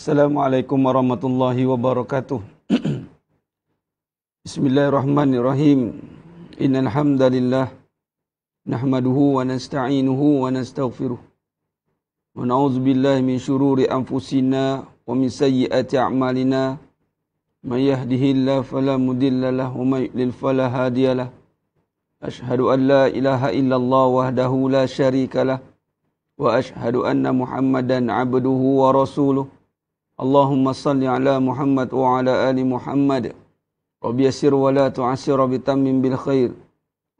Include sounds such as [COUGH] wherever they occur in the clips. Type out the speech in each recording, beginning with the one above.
Assalamualaikum warahmatullahi wabarakatuh. [CLEARS THROAT] Bismillahirrahmanirrahim. Innal hamdalillah nahmaduhu wa nasta'inuhu wa nastaghfiruh. Wa na'udzu billahi min shururi anfusina wa min sayyiati a'malina. May yahdihillahu fala mudilla lahu wa may yudlil fala hadiyalah. Ashhadu an la ilaha illallah wahdahu la sharika lah wa ashhadu anna Muhammadan 'abduhu wa rasuluhu. اللهم صل على محمد وعلى آل محمد رب يسر ولا تعسر بتم بالخير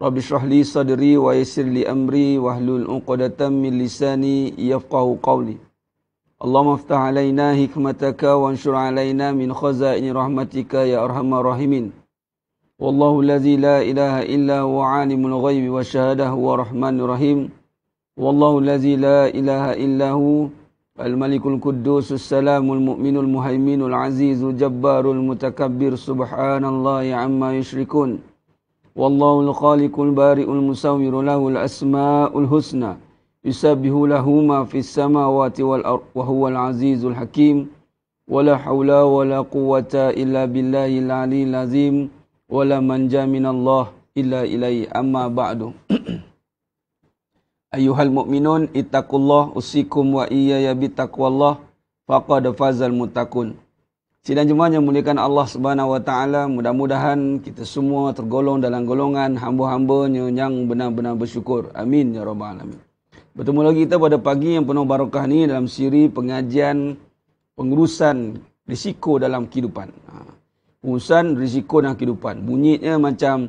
رب اشرح لي صدري ويسر لي أمري واحلل عقدة من لساني يفقه قولي اللهم افتح علينا حكمتك وانشر علينا من خزائن رحمتك يا أرحم الراحمين والله الذي لا إله إلا هو عالم الغيب والشهادة هو الرحمن الرحيم والله الذي لا إله إلا هو Al-Malikul Quddus, Assalamul Mu'minul Muhaiminul Azizul Jabbarul Mutakabbir, Subhanallah ya Amma Yushrikun. Wallahu Al-Khalikul Bari'ul Musawiru Lahul Asma'ul Husna. Yusabihu Lahuma Fis Samawati Wal Ar, Wahuwal Azizul Hakim. Wala hawla wala quwata illa billahi al-alil azim. Wala manja minallah illa ilaih. Amma ba'du. [CLEARS THROAT] ayuhal mu'minun itakullah usikum wa iya ya bitakwallah faqad fazal mutakun. Sidang jemaah yang muliakan Allah Subhanahu wa taala, mudah-mudahan kita semua tergolong dalam golongan hamba hamba yang benar-benar bersyukur. Amin ya rabbal alamin. Bertemu lagi kita pada pagi yang penuh barakah ni dalam siri pengajian pengurusan risiko dalam kehidupan. Ha. Urusan risiko dalam kehidupan. Bunyinya macam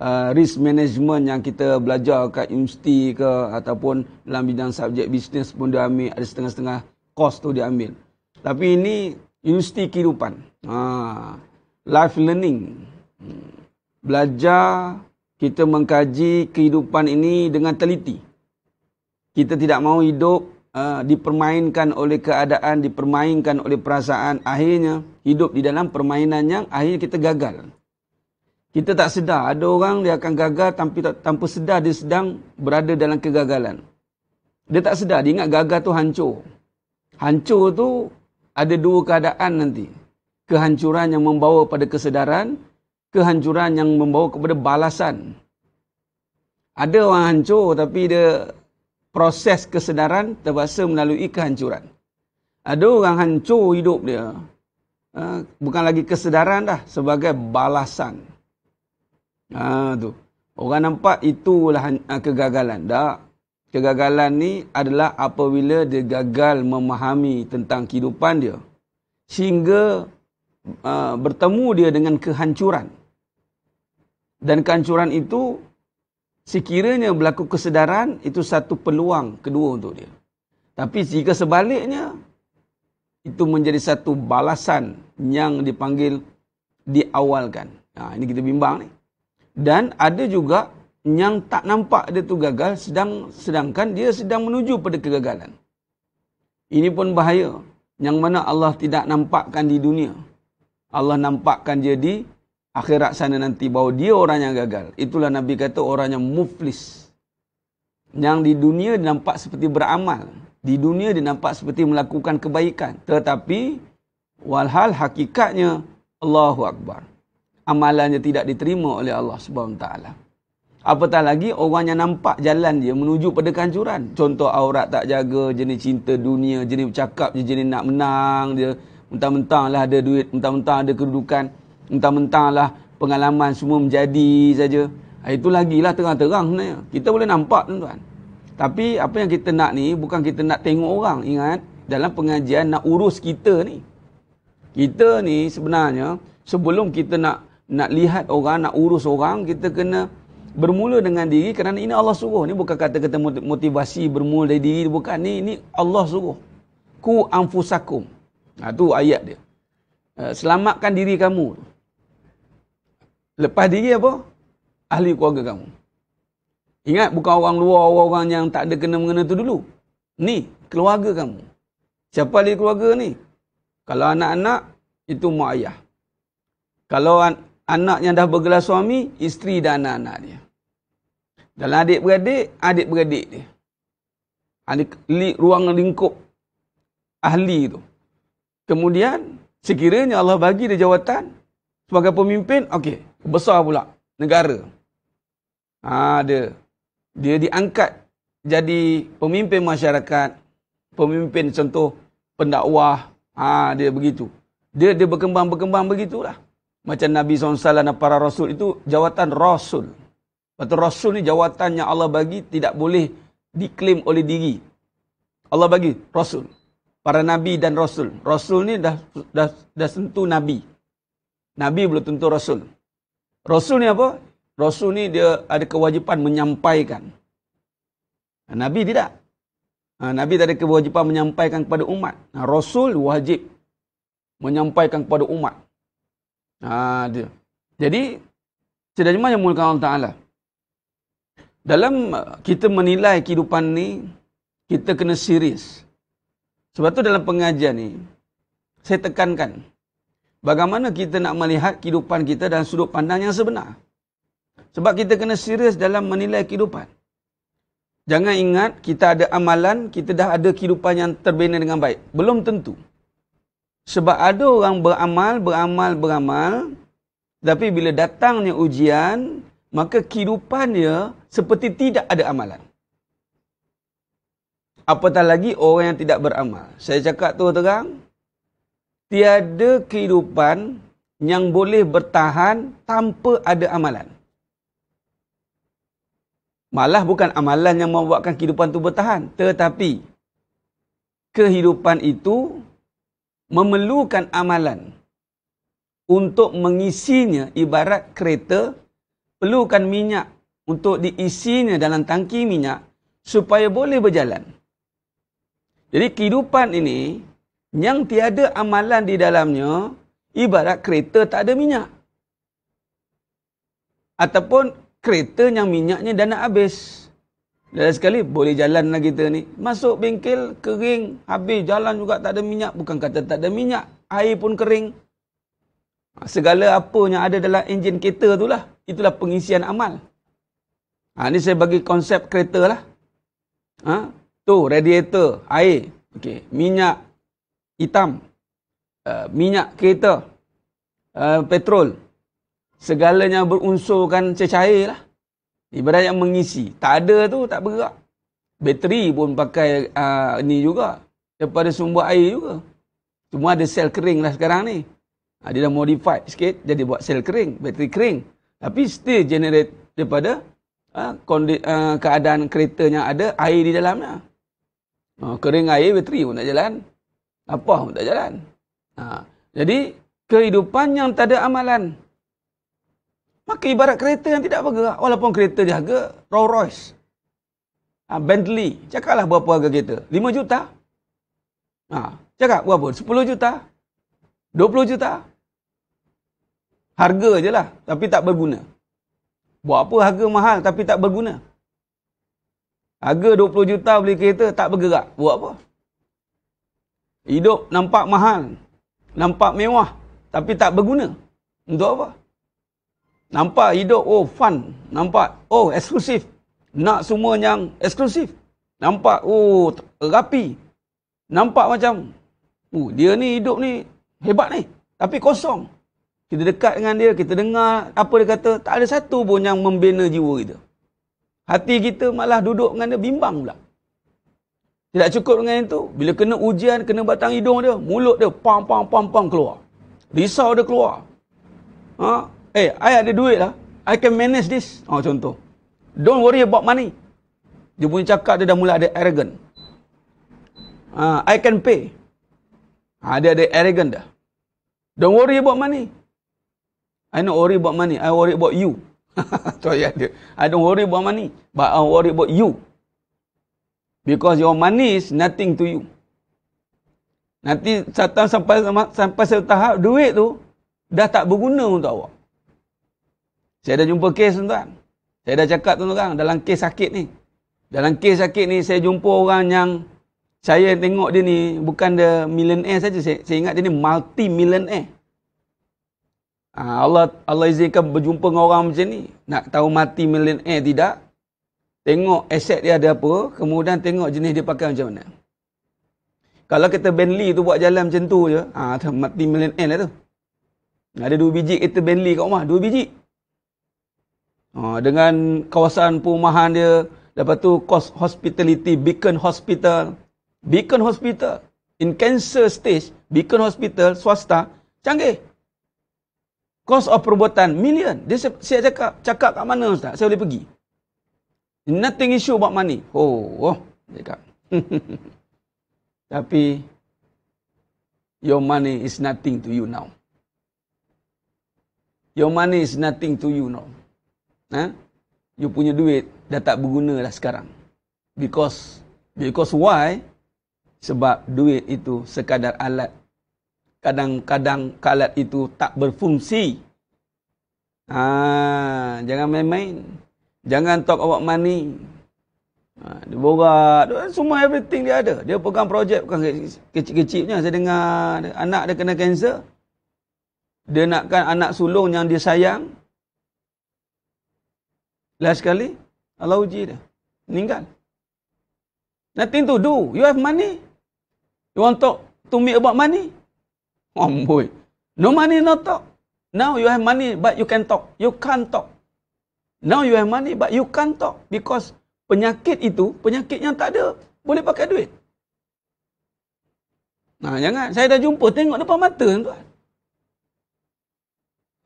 uh, risk management yang kita belajar kat universiti ke ataupun dalam bidang subjek bisnes pun dia ambil ada setengah-setengah kos tu dia ambil. Tapi ini universiti kehidupan. Ha, life learning. Belajar kita mengkaji kehidupan ini dengan teliti. Kita tidak mahu hidup uh, dipermainkan oleh keadaan, dipermainkan oleh perasaan. Akhirnya hidup di dalam permainan yang akhirnya kita gagal. Kita tak sedar. Ada orang dia akan gagal tapi tanpa sedar dia sedang berada dalam kegagalan. Dia tak sedar. Dia ingat gagal tu hancur. Hancur tu ada dua keadaan nanti. Kehancuran yang membawa pada kesedaran. Kehancuran yang membawa kepada balasan. Ada orang hancur tapi dia proses kesedaran terpaksa melalui kehancuran. Ada orang hancur hidup dia. Ha, bukan lagi kesedaran dah. Sebagai balasan. Ha tu. Orang nampak itulah ha, kegagalan. Tak. Kegagalan ni adalah apabila dia gagal memahami tentang kehidupan dia. Sehingga ha, bertemu dia dengan kehancuran. Dan kehancuran itu sekiranya berlaku kesedaran itu satu peluang kedua untuk dia. Tapi jika sebaliknya itu menjadi satu balasan yang dipanggil diawalkan. Ha, ini kita bimbang ni dan ada juga yang tak nampak dia tu gagal sedang sedangkan dia sedang menuju pada kegagalan. Ini pun bahaya yang mana Allah tidak nampakkan di dunia. Allah nampakkan dia di akhirat sana nanti bahawa dia orang yang gagal. Itulah Nabi kata orang yang muflis. Yang di dunia dia nampak seperti beramal. Di dunia dia nampak seperti melakukan kebaikan. Tetapi walhal hakikatnya Allahu Akbar amalannya tidak diterima oleh Allah Subhanahu Taala. Apatah lagi orang yang nampak jalan dia menuju pada kancuran. Contoh aurat tak jaga, jenis cinta dunia, jenis bercakap je, jenis nak menang dia. Mentang-mentang lah ada duit, mentang-mentang ada kedudukan. Mentang-mentang lah pengalaman semua menjadi saja. Ha, itu lagilah terang-terang sebenarnya. Kita boleh nampak tuan-tuan. Tapi apa yang kita nak ni bukan kita nak tengok orang. Ingat dalam pengajian nak urus kita ni. Kita ni sebenarnya sebelum kita nak nak lihat orang, nak urus orang, kita kena bermula dengan diri kerana ini Allah suruh. Ini bukan kata-kata motivasi bermula dari diri. Bukan. Ini, ini Allah suruh. Ku anfusakum. Itu ha, ayat dia. Ha, selamatkan diri kamu. Lepas diri apa? Ahli keluarga kamu. Ingat bukan orang luar, orang-orang yang tak ada kena-mengena tu dulu. Ni, keluarga kamu. Siapa ahli keluarga ni? Kalau anak-anak, itu mak ayah. Kalau anak yang dah bergelar suami, isteri dan anak-anak dia. Dalam adik-beradik, adik-beradik dia. Ahli, li, ruang lingkup ahli itu. Kemudian, sekiranya Allah bagi dia jawatan sebagai pemimpin, okey, besar pula negara. Ha, ada. Dia diangkat jadi pemimpin masyarakat, pemimpin contoh pendakwah, ha, dia begitu. Dia dia berkembang-berkembang begitulah. Macam Nabi SAW dan para Rasul itu jawatan Rasul. Lepas Rasul ni jawatan yang Allah bagi tidak boleh diklaim oleh diri. Allah bagi Rasul. Para Nabi dan Rasul. Rasul ni dah, dah, dah sentuh Nabi. Nabi belum tentu Rasul. Rasul ni apa? Rasul ni dia ada kewajipan menyampaikan. Ha, nabi tidak. Ha, nabi tak ada kewajipan menyampaikan kepada umat. Ha, rasul wajib menyampaikan kepada umat. Ha, dia. Jadi, tidak cuma yang mulakan Allah Ta'ala. Dalam kita menilai kehidupan ni, kita kena serius. Sebab tu dalam pengajian ni, saya tekankan, bagaimana kita nak melihat kehidupan kita dan sudut pandang yang sebenar. Sebab kita kena serius dalam menilai kehidupan. Jangan ingat kita ada amalan, kita dah ada kehidupan yang terbina dengan baik. Belum tentu. Sebab ada orang beramal, beramal, beramal. Tapi bila datangnya ujian, maka kehidupannya seperti tidak ada amalan. Apatah lagi orang yang tidak beramal. Saya cakap tu terang. Tiada kehidupan yang boleh bertahan tanpa ada amalan. Malah bukan amalan yang membuatkan kehidupan tu bertahan. Tetapi kehidupan itu memerlukan amalan untuk mengisinya ibarat kereta perlukan minyak untuk diisinya dalam tangki minyak supaya boleh berjalan. Jadi kehidupan ini yang tiada amalan di dalamnya ibarat kereta tak ada minyak. Ataupun kereta yang minyaknya dah nak habis. Lain sekali boleh jalan lah kita ni. Masuk bengkel, kering. Habis jalan juga tak ada minyak. Bukan kata tak ada minyak. Air pun kering. Segala apa yang ada dalam enjin kereta tu lah. Itulah pengisian amal. Ha, ni saya bagi konsep kereta lah. Ha? Tu, radiator, air. Okay. Minyak hitam. Uh, minyak kereta. Uh, petrol. Segalanya berunsurkan cecair lah. Ibarat yang mengisi. Tak ada tu, tak bergerak. Bateri pun pakai uh, ni juga. Daripada sumber air juga. cuma ada sel kering lah sekarang ni. Uh, dia dah modified sikit, jadi buat sel kering. Bateri kering. Tapi still generate daripada uh, kondi, uh, keadaan kereta yang ada, air di dalamnya. Uh, kering air, bateri pun tak jalan. Apa pun tak jalan. Uh, jadi, kehidupan yang tak ada Amalan. Maka ibarat kereta yang tidak bergerak. Walaupun kereta dia harga Rolls Royce. Ha, Bentley. Cakaplah berapa harga kereta. 5 juta. Ha, cakap berapa? 10 juta. 20 juta. Harga je lah. Tapi tak berguna. Buat apa harga mahal tapi tak berguna. Harga 20 juta beli kereta tak bergerak. Buat apa? Hidup nampak mahal. Nampak mewah. Tapi tak berguna. Untuk apa? Nampak hidup, oh fun. Nampak, oh eksklusif. Nak semua yang eksklusif. Nampak, oh rapi. Nampak macam, oh dia ni hidup ni hebat ni. Tapi kosong. Kita dekat dengan dia, kita dengar apa dia kata. Tak ada satu pun yang membina jiwa kita. Hati kita malah duduk dengan dia bimbang pula. Tidak cukup dengan itu. Bila kena ujian, kena batang hidung dia, mulut dia pam pam pam keluar. Risau dia keluar. Haa? Eh, hey, I ada duit lah. I can manage this. Oh, contoh. Don't worry about money. Dia punya cakap dia dah mula ada arrogant. Uh, I can pay. Ha, dia ada arrogant dah. Don't worry about money. I not worry about money. I worry about you. [LAUGHS] Tu ayat dia. I don't worry about money. But I worry about you. Because your money is nothing to you. Nanti sampai sampai, sampai setahap duit tu dah tak berguna untuk awak. Saya dah jumpa kes tuan-tuan. Saya dah cakap tuan-tuan dalam kes sakit ni. Dalam kes sakit ni saya jumpa orang yang saya tengok dia ni bukan dia millionaire saja saya, saya ingat dia ni multi millionaire. Ha, ah, Allah Allah izinkan berjumpa dengan orang macam ni. Nak tahu mati million millionaire tidak? Tengok aset dia ada apa, kemudian tengok jenis dia pakai macam mana. Kalau kita Bentley tu buat jalan macam tu je, ha, ah, mati millionaire lah tu. Ada dua biji kereta Bentley kat rumah, dua biji. Ha, dengan kawasan perumahan dia. Lepas tu cost hospitality, Beacon Hospital. Beacon Hospital. In cancer stage, Beacon Hospital, swasta, canggih. Cost of perbuatan, million. Dia siap, siap cakap, cakap kat mana Ustaz? Saya boleh pergi. Nothing issue about money. Oh, oh. Dia cakap. [LAUGHS] Tapi, your money is nothing to you now. Your money is nothing to you now ha? you punya duit dah tak berguna lah sekarang. Because, because why? Sebab duit itu sekadar alat. Kadang-kadang alat itu tak berfungsi. Ha, jangan main-main. Jangan talk about money. Ha, dia borak. Semua everything dia ada. Dia pegang projek bukan kecil-kecil Saya dengar anak dia kena kanser. Dia nakkan anak sulung yang dia sayang. Last sekali, Allah uji dia. Meninggal. Nothing to do. You have money. You want talk to me about money? Oh boy. No money, no talk. Now you have money, but you can talk. You can't talk. Now you have money, but you can't talk. Because penyakit itu, penyakit yang tak ada, boleh pakai duit. Nah, jangan. Saya dah jumpa. Tengok depan mata, tuan.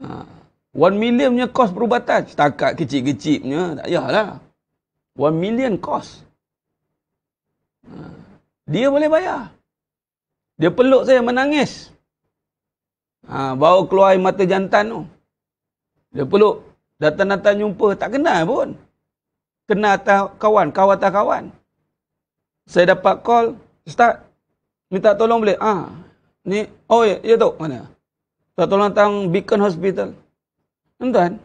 Haa. One million punya kos perubatan. Setakat kecil-kecil punya, tak payahlah. 1 million kos. Ha. Dia boleh bayar. Dia peluk saya menangis. Ha, bawa keluar mata jantan tu. Dia peluk. Datang-datang jumpa. Tak kenal pun. kena atas kawan. Kawan atas kawan. Saya dapat call. Ustaz. Minta tolong boleh? Ah, ha, Ni. Oh ya. Ya tu. Mana? Tolong datang Beacon Hospital. Tuan-tuan,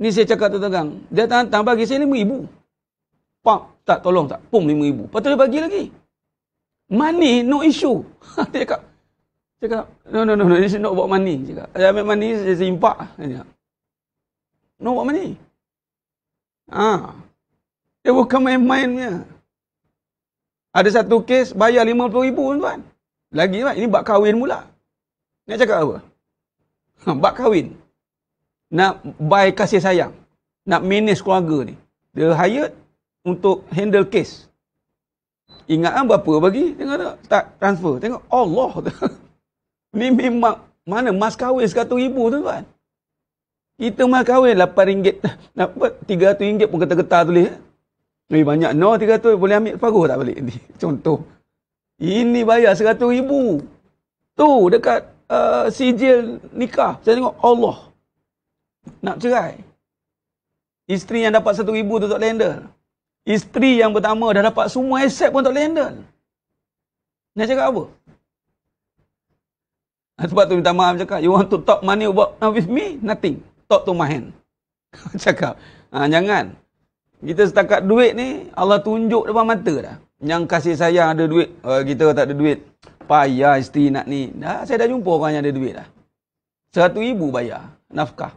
ni saya cakap tu tegang dia tantang bagi saya RM5,000. Pak, tak tolong tak? Pum RM5,000. Lepas tu dia bagi lagi. Money, no issue. [LAUGHS] dia cakap, cakap, no, no, no, no, this is not about money. Cakap, saya ambil money, saya simpak. Dia no about money. Ha. Dia bukan main-mainnya. Ada satu kes, bayar RM50,000 tuan-tuan. Lagi, tuan. ini bak kahwin mula. Nak cakap apa? [LAUGHS] Bak kahwin nak buy kasih sayang. Nak manage keluarga ni. Dia hired untuk handle case. Ingat kan berapa bagi? Tengok tak? Tak transfer. Tengok Allah tu. [LAUGHS] Ni memang mana mas kahwin RM100,000 tu kan? Kita mas kahwin RM8. Apa? RM300 pun getar-getar tulis. Eh? Lebih banyak no RM300 boleh ambil separuh tak balik ni. [LAUGHS] Contoh. Ini bayar RM100,000. Tu dekat uh, sijil nikah. Saya tengok Allah nak cerai. Isteri yang dapat satu ribu tu tak boleh handle. Isteri yang pertama dah dapat semua aset pun tak boleh handle. Nak cakap apa? Sebab tu minta maaf cakap, you want to talk money about uh, with me? Nothing. Talk to my hand. [LAUGHS] cakap, ha, jangan. Kita setakat duit ni, Allah tunjuk depan mata dah. Yang kasih sayang ada duit, uh, kita tak ada duit. Payah isteri nak ni. Dah, saya dah jumpa orang yang ada duit dah. Seratus ribu bayar. Nafkah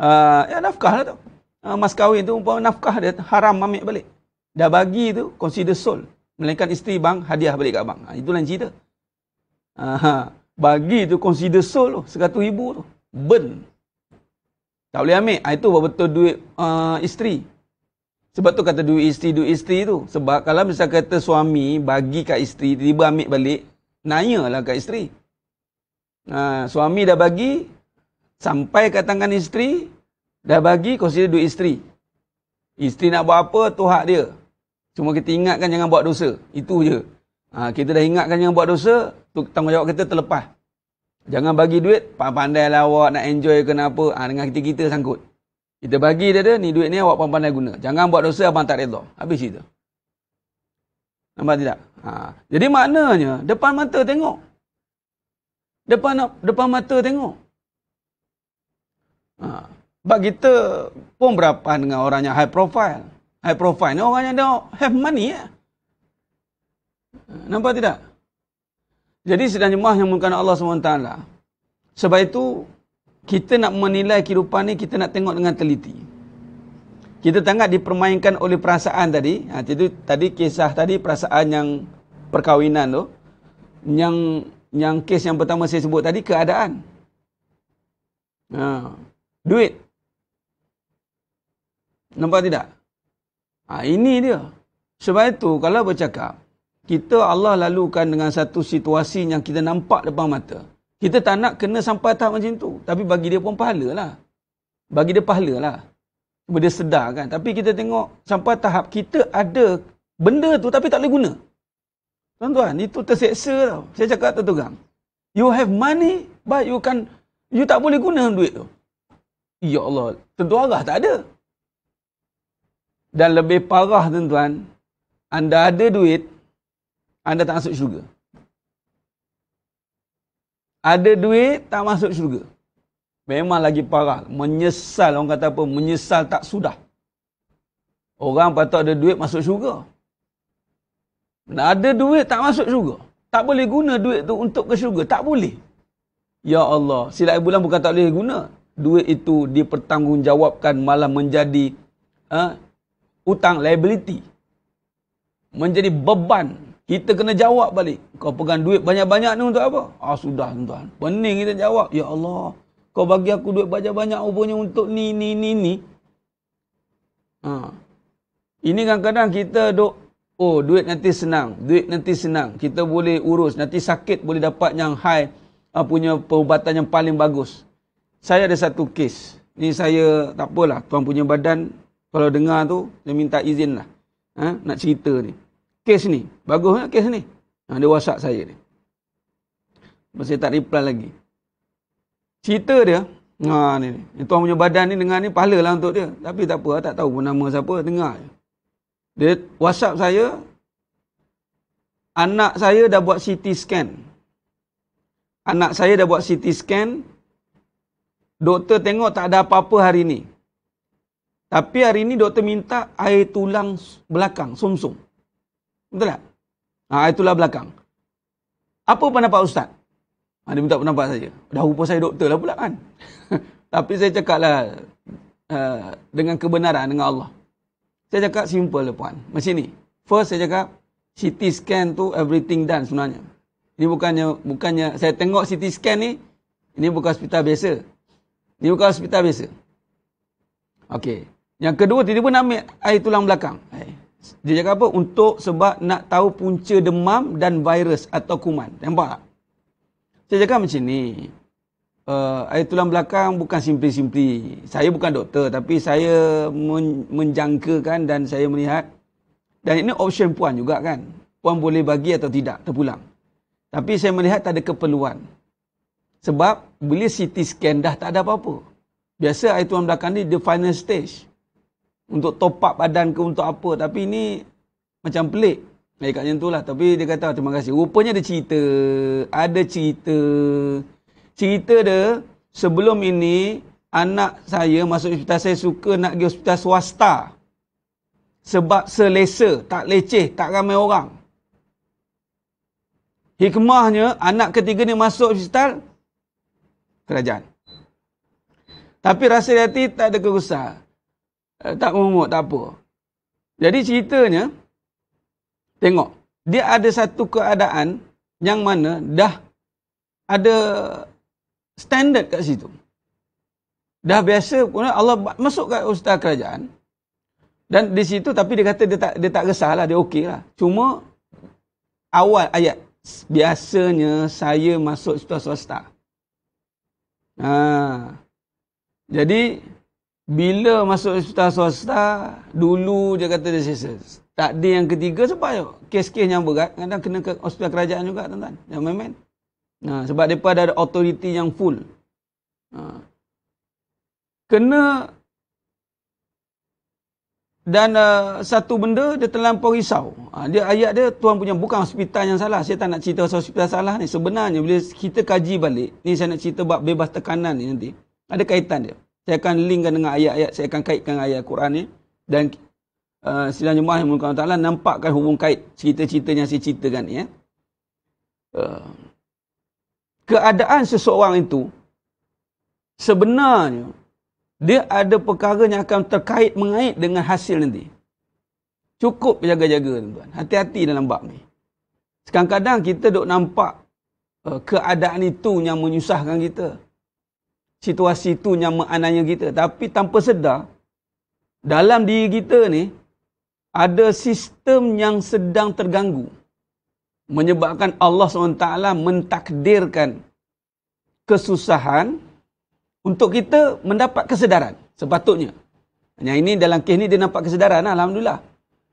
uh, ya nafkah lah tu. Uh, mas kahwin tu, nafkah dia haram ambil balik. Dah bagi tu, consider sold. Melainkan isteri bang, hadiah balik kat bang. Ha, ah, itulah cerita. Uh, bagi tu, consider sold tu. Sekatu ribu tu. Burn. Tak boleh ambil. Ha, itu betul duit uh, isteri. Sebab tu kata duit isteri, duit isteri tu. Sebab kalau misalnya kata suami bagi kat isteri, tiba-tiba ambil balik, nanyalah kat isteri. Ha, suami dah bagi, Sampai ke tangan isteri, dah bagi kau consider duit isteri. Isteri nak buat apa, tu hak dia. Cuma kita ingatkan jangan buat dosa. Itu je. Ha, kita dah ingatkan jangan buat dosa, tu tanggungjawab kita terlepas. Jangan bagi duit, pandai-pandailah awak nak enjoy ke apa, ha, dengan kita-kita sangkut. Kita bagi dia dia, ni duit ni awak pandai-pandai guna. Jangan buat dosa, abang tak redha. Habis itu. Nampak tidak? Ha. Jadi maknanya, depan mata tengok. Depan depan mata tengok. Ha. Sebab kita pun berapa dengan orang yang high profile. High profile ni orang yang dia have money. Ya? Nampak tidak? Jadi sedang jemaah yang mengenai Allah SWT. Sebab itu, kita nak menilai kehidupan ni, kita nak tengok dengan teliti. Kita tengah dipermainkan oleh perasaan tadi. Ha, itu tadi kisah tadi perasaan yang perkahwinan tu. Yang yang kes yang pertama saya sebut tadi, keadaan. Haa. Duit. Nampak tidak? Ha, ini dia. Sebab itu kalau bercakap, kita Allah lalukan dengan satu situasi yang kita nampak depan mata. Kita tak nak kena sampai tahap macam tu. Tapi bagi dia pun pahala lah. Bagi dia pahala lah. Dia sedar kan. Tapi kita tengok sampai tahap kita ada benda tu tapi tak boleh guna. Tuan-tuan, itu terseksa tau. Saya cakap tu tu You have money but you can you tak boleh guna duit tu. Ya Allah, tentu arah tak ada. Dan lebih parah tuan-tuan, anda ada duit, anda tak masuk syurga. Ada duit, tak masuk syurga. Memang lagi parah. Menyesal, orang kata apa, menyesal tak sudah. Orang patut ada duit masuk syurga. Dan ada duit tak masuk syurga. Tak boleh guna duit tu untuk ke syurga. Tak boleh. Ya Allah. Silat bulan bukan tak boleh guna duit itu dipertanggungjawabkan malah menjadi uh, utang liability. Menjadi beban. Kita kena jawab balik. Kau pegang duit banyak-banyak ni untuk apa? Ah sudah tuan-tuan. Pening kita jawab. Ya Allah. Kau bagi aku duit banyak-banyak rupanya untuk ni, ni, ni, ni. Ha. Ini kadang-kadang kita duk. Oh duit nanti senang. Duit nanti senang. Kita boleh urus. Nanti sakit boleh dapat yang high. Ha, punya perubatan yang paling bagus saya ada satu kes. Ni saya tak apalah, tuan punya badan kalau dengar tu saya minta izin lah. Ha? nak cerita ni. Kes ni, bagus tak kes ni? Ha, dia WhatsApp saya ni. Masih tak reply lagi. Cerita dia, ha ni, ni. tuan punya badan ni dengar ni pahalalah untuk dia. Tapi tak apa, tak tahu pun nama siapa, dengar je. Dia WhatsApp saya anak saya dah buat CT scan. Anak saya dah buat CT scan, Doktor tengok tak ada apa-apa hari ni. Tapi hari ni doktor minta air tulang belakang, sumsum. -sum. Betul tak? Ha, air tulang belakang. Apa pendapat ustaz? Ha, dia minta pendapat saja. Dah rupa saya doktor lah pula kan. [LAUGHS] Tapi saya cakap lah uh, dengan kebenaran, dengan Allah. Saya cakap simple lah puan. Macam ni. First saya cakap CT scan tu everything done sebenarnya. Ini bukannya, bukannya saya tengok CT scan ni, ini bukan hospital biasa. Ini bukan hospital biasa. Okey. Yang kedua, tiba-tiba nak ambil air tulang belakang. Dia cakap apa? Untuk sebab nak tahu punca demam dan virus atau kuman. Nampak tak? Saya cakap macam ni. Uh, air tulang belakang bukan simpli-simpli. Saya bukan doktor tapi saya men menjangkakan dan saya melihat. Dan ini option puan juga kan. Puan boleh bagi atau tidak terpulang. Tapi saya melihat tak ada keperluan. Sebab bila CT scan dah tak ada apa-apa. Biasa air tuan belakang ni the final stage. Untuk top up badan ke untuk apa. Tapi ni macam pelik. Eh katnya tu lah. Tapi dia kata terima kasih. Rupanya ada cerita. Ada cerita. Cerita dia sebelum ini anak saya masuk hospital saya suka nak pergi hospital swasta. Sebab selesa. Tak leceh. Tak ramai orang. Hikmahnya anak ketiga ni masuk hospital kerajaan. Tapi rasa hati tak ada kegusar. Eh, tak memungut, tak apa. Jadi ceritanya, tengok, dia ada satu keadaan yang mana dah ada standard kat situ. Dah biasa punya Allah masuk kat ustaz kerajaan. Dan di situ tapi dia kata dia tak dia tak resahlah, dia okey lah. Cuma awal ayat biasanya saya masuk ustaz swasta. Ha. Jadi bila masuk hospital swasta, dulu dia kata dia sisa. Takdir yang ketiga sebab yo, kes-kes yang berat kadang kena ke hospital kerajaan juga tuan-tuan. Yang main-main. Ha, sebab depa ada authority yang full. Ha. Kena dan uh, satu benda dia terlampau risau. Ha, dia ayat dia tuan punya bukan hospital yang salah. Saya tak nak cerita pasal hospital salah ni. Sebenarnya bila kita kaji balik, ni saya nak cerita bab bebas tekanan ni nanti. Ada kaitan dia. Saya akan linkkan dengan ayat-ayat, saya akan kaitkan dengan ayat Quran ni dan uh, sila jemaah yang mulakan Taala nampakkan hubung kait cerita-cerita yang saya ceritakan ni ya. Uh, keadaan seseorang itu sebenarnya dia ada perkara yang akan terkait mengait dengan hasil nanti. Cukup jaga-jaga tuan Hati-hati dalam bab ni. Kadang-kadang kita dok nampak uh, keadaan itu yang menyusahkan kita. Situasi itu yang menganiaya kita. Tapi tanpa sedar, dalam diri kita ni, ada sistem yang sedang terganggu. Menyebabkan Allah SWT mentakdirkan kesusahan untuk kita mendapat kesedaran sepatutnya. Yang ini dalam kes ni dia nampak kesedaran alhamdulillah.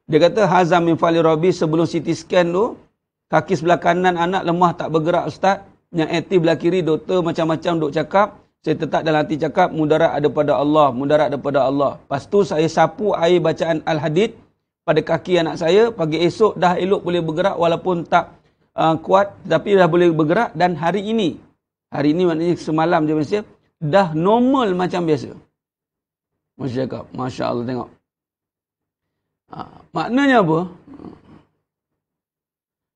Dia kata hazam min fali rabbi sebelum CT scan tu kaki sebelah kanan anak lemah tak bergerak ustaz. Yang aktif belah kiri doktor macam-macam dok cakap. Saya tetap dalam hati cakap mudarat ada pada Allah, mudarat ada pada Allah. Pastu saya sapu air bacaan al-hadid pada kaki anak saya pagi esok dah elok boleh bergerak walaupun tak uh, kuat tapi dah boleh bergerak dan hari ini hari ini maknanya semalam je mesti dah normal macam biasa. Masya cakap, Masya Allah tengok. Ha, maknanya apa?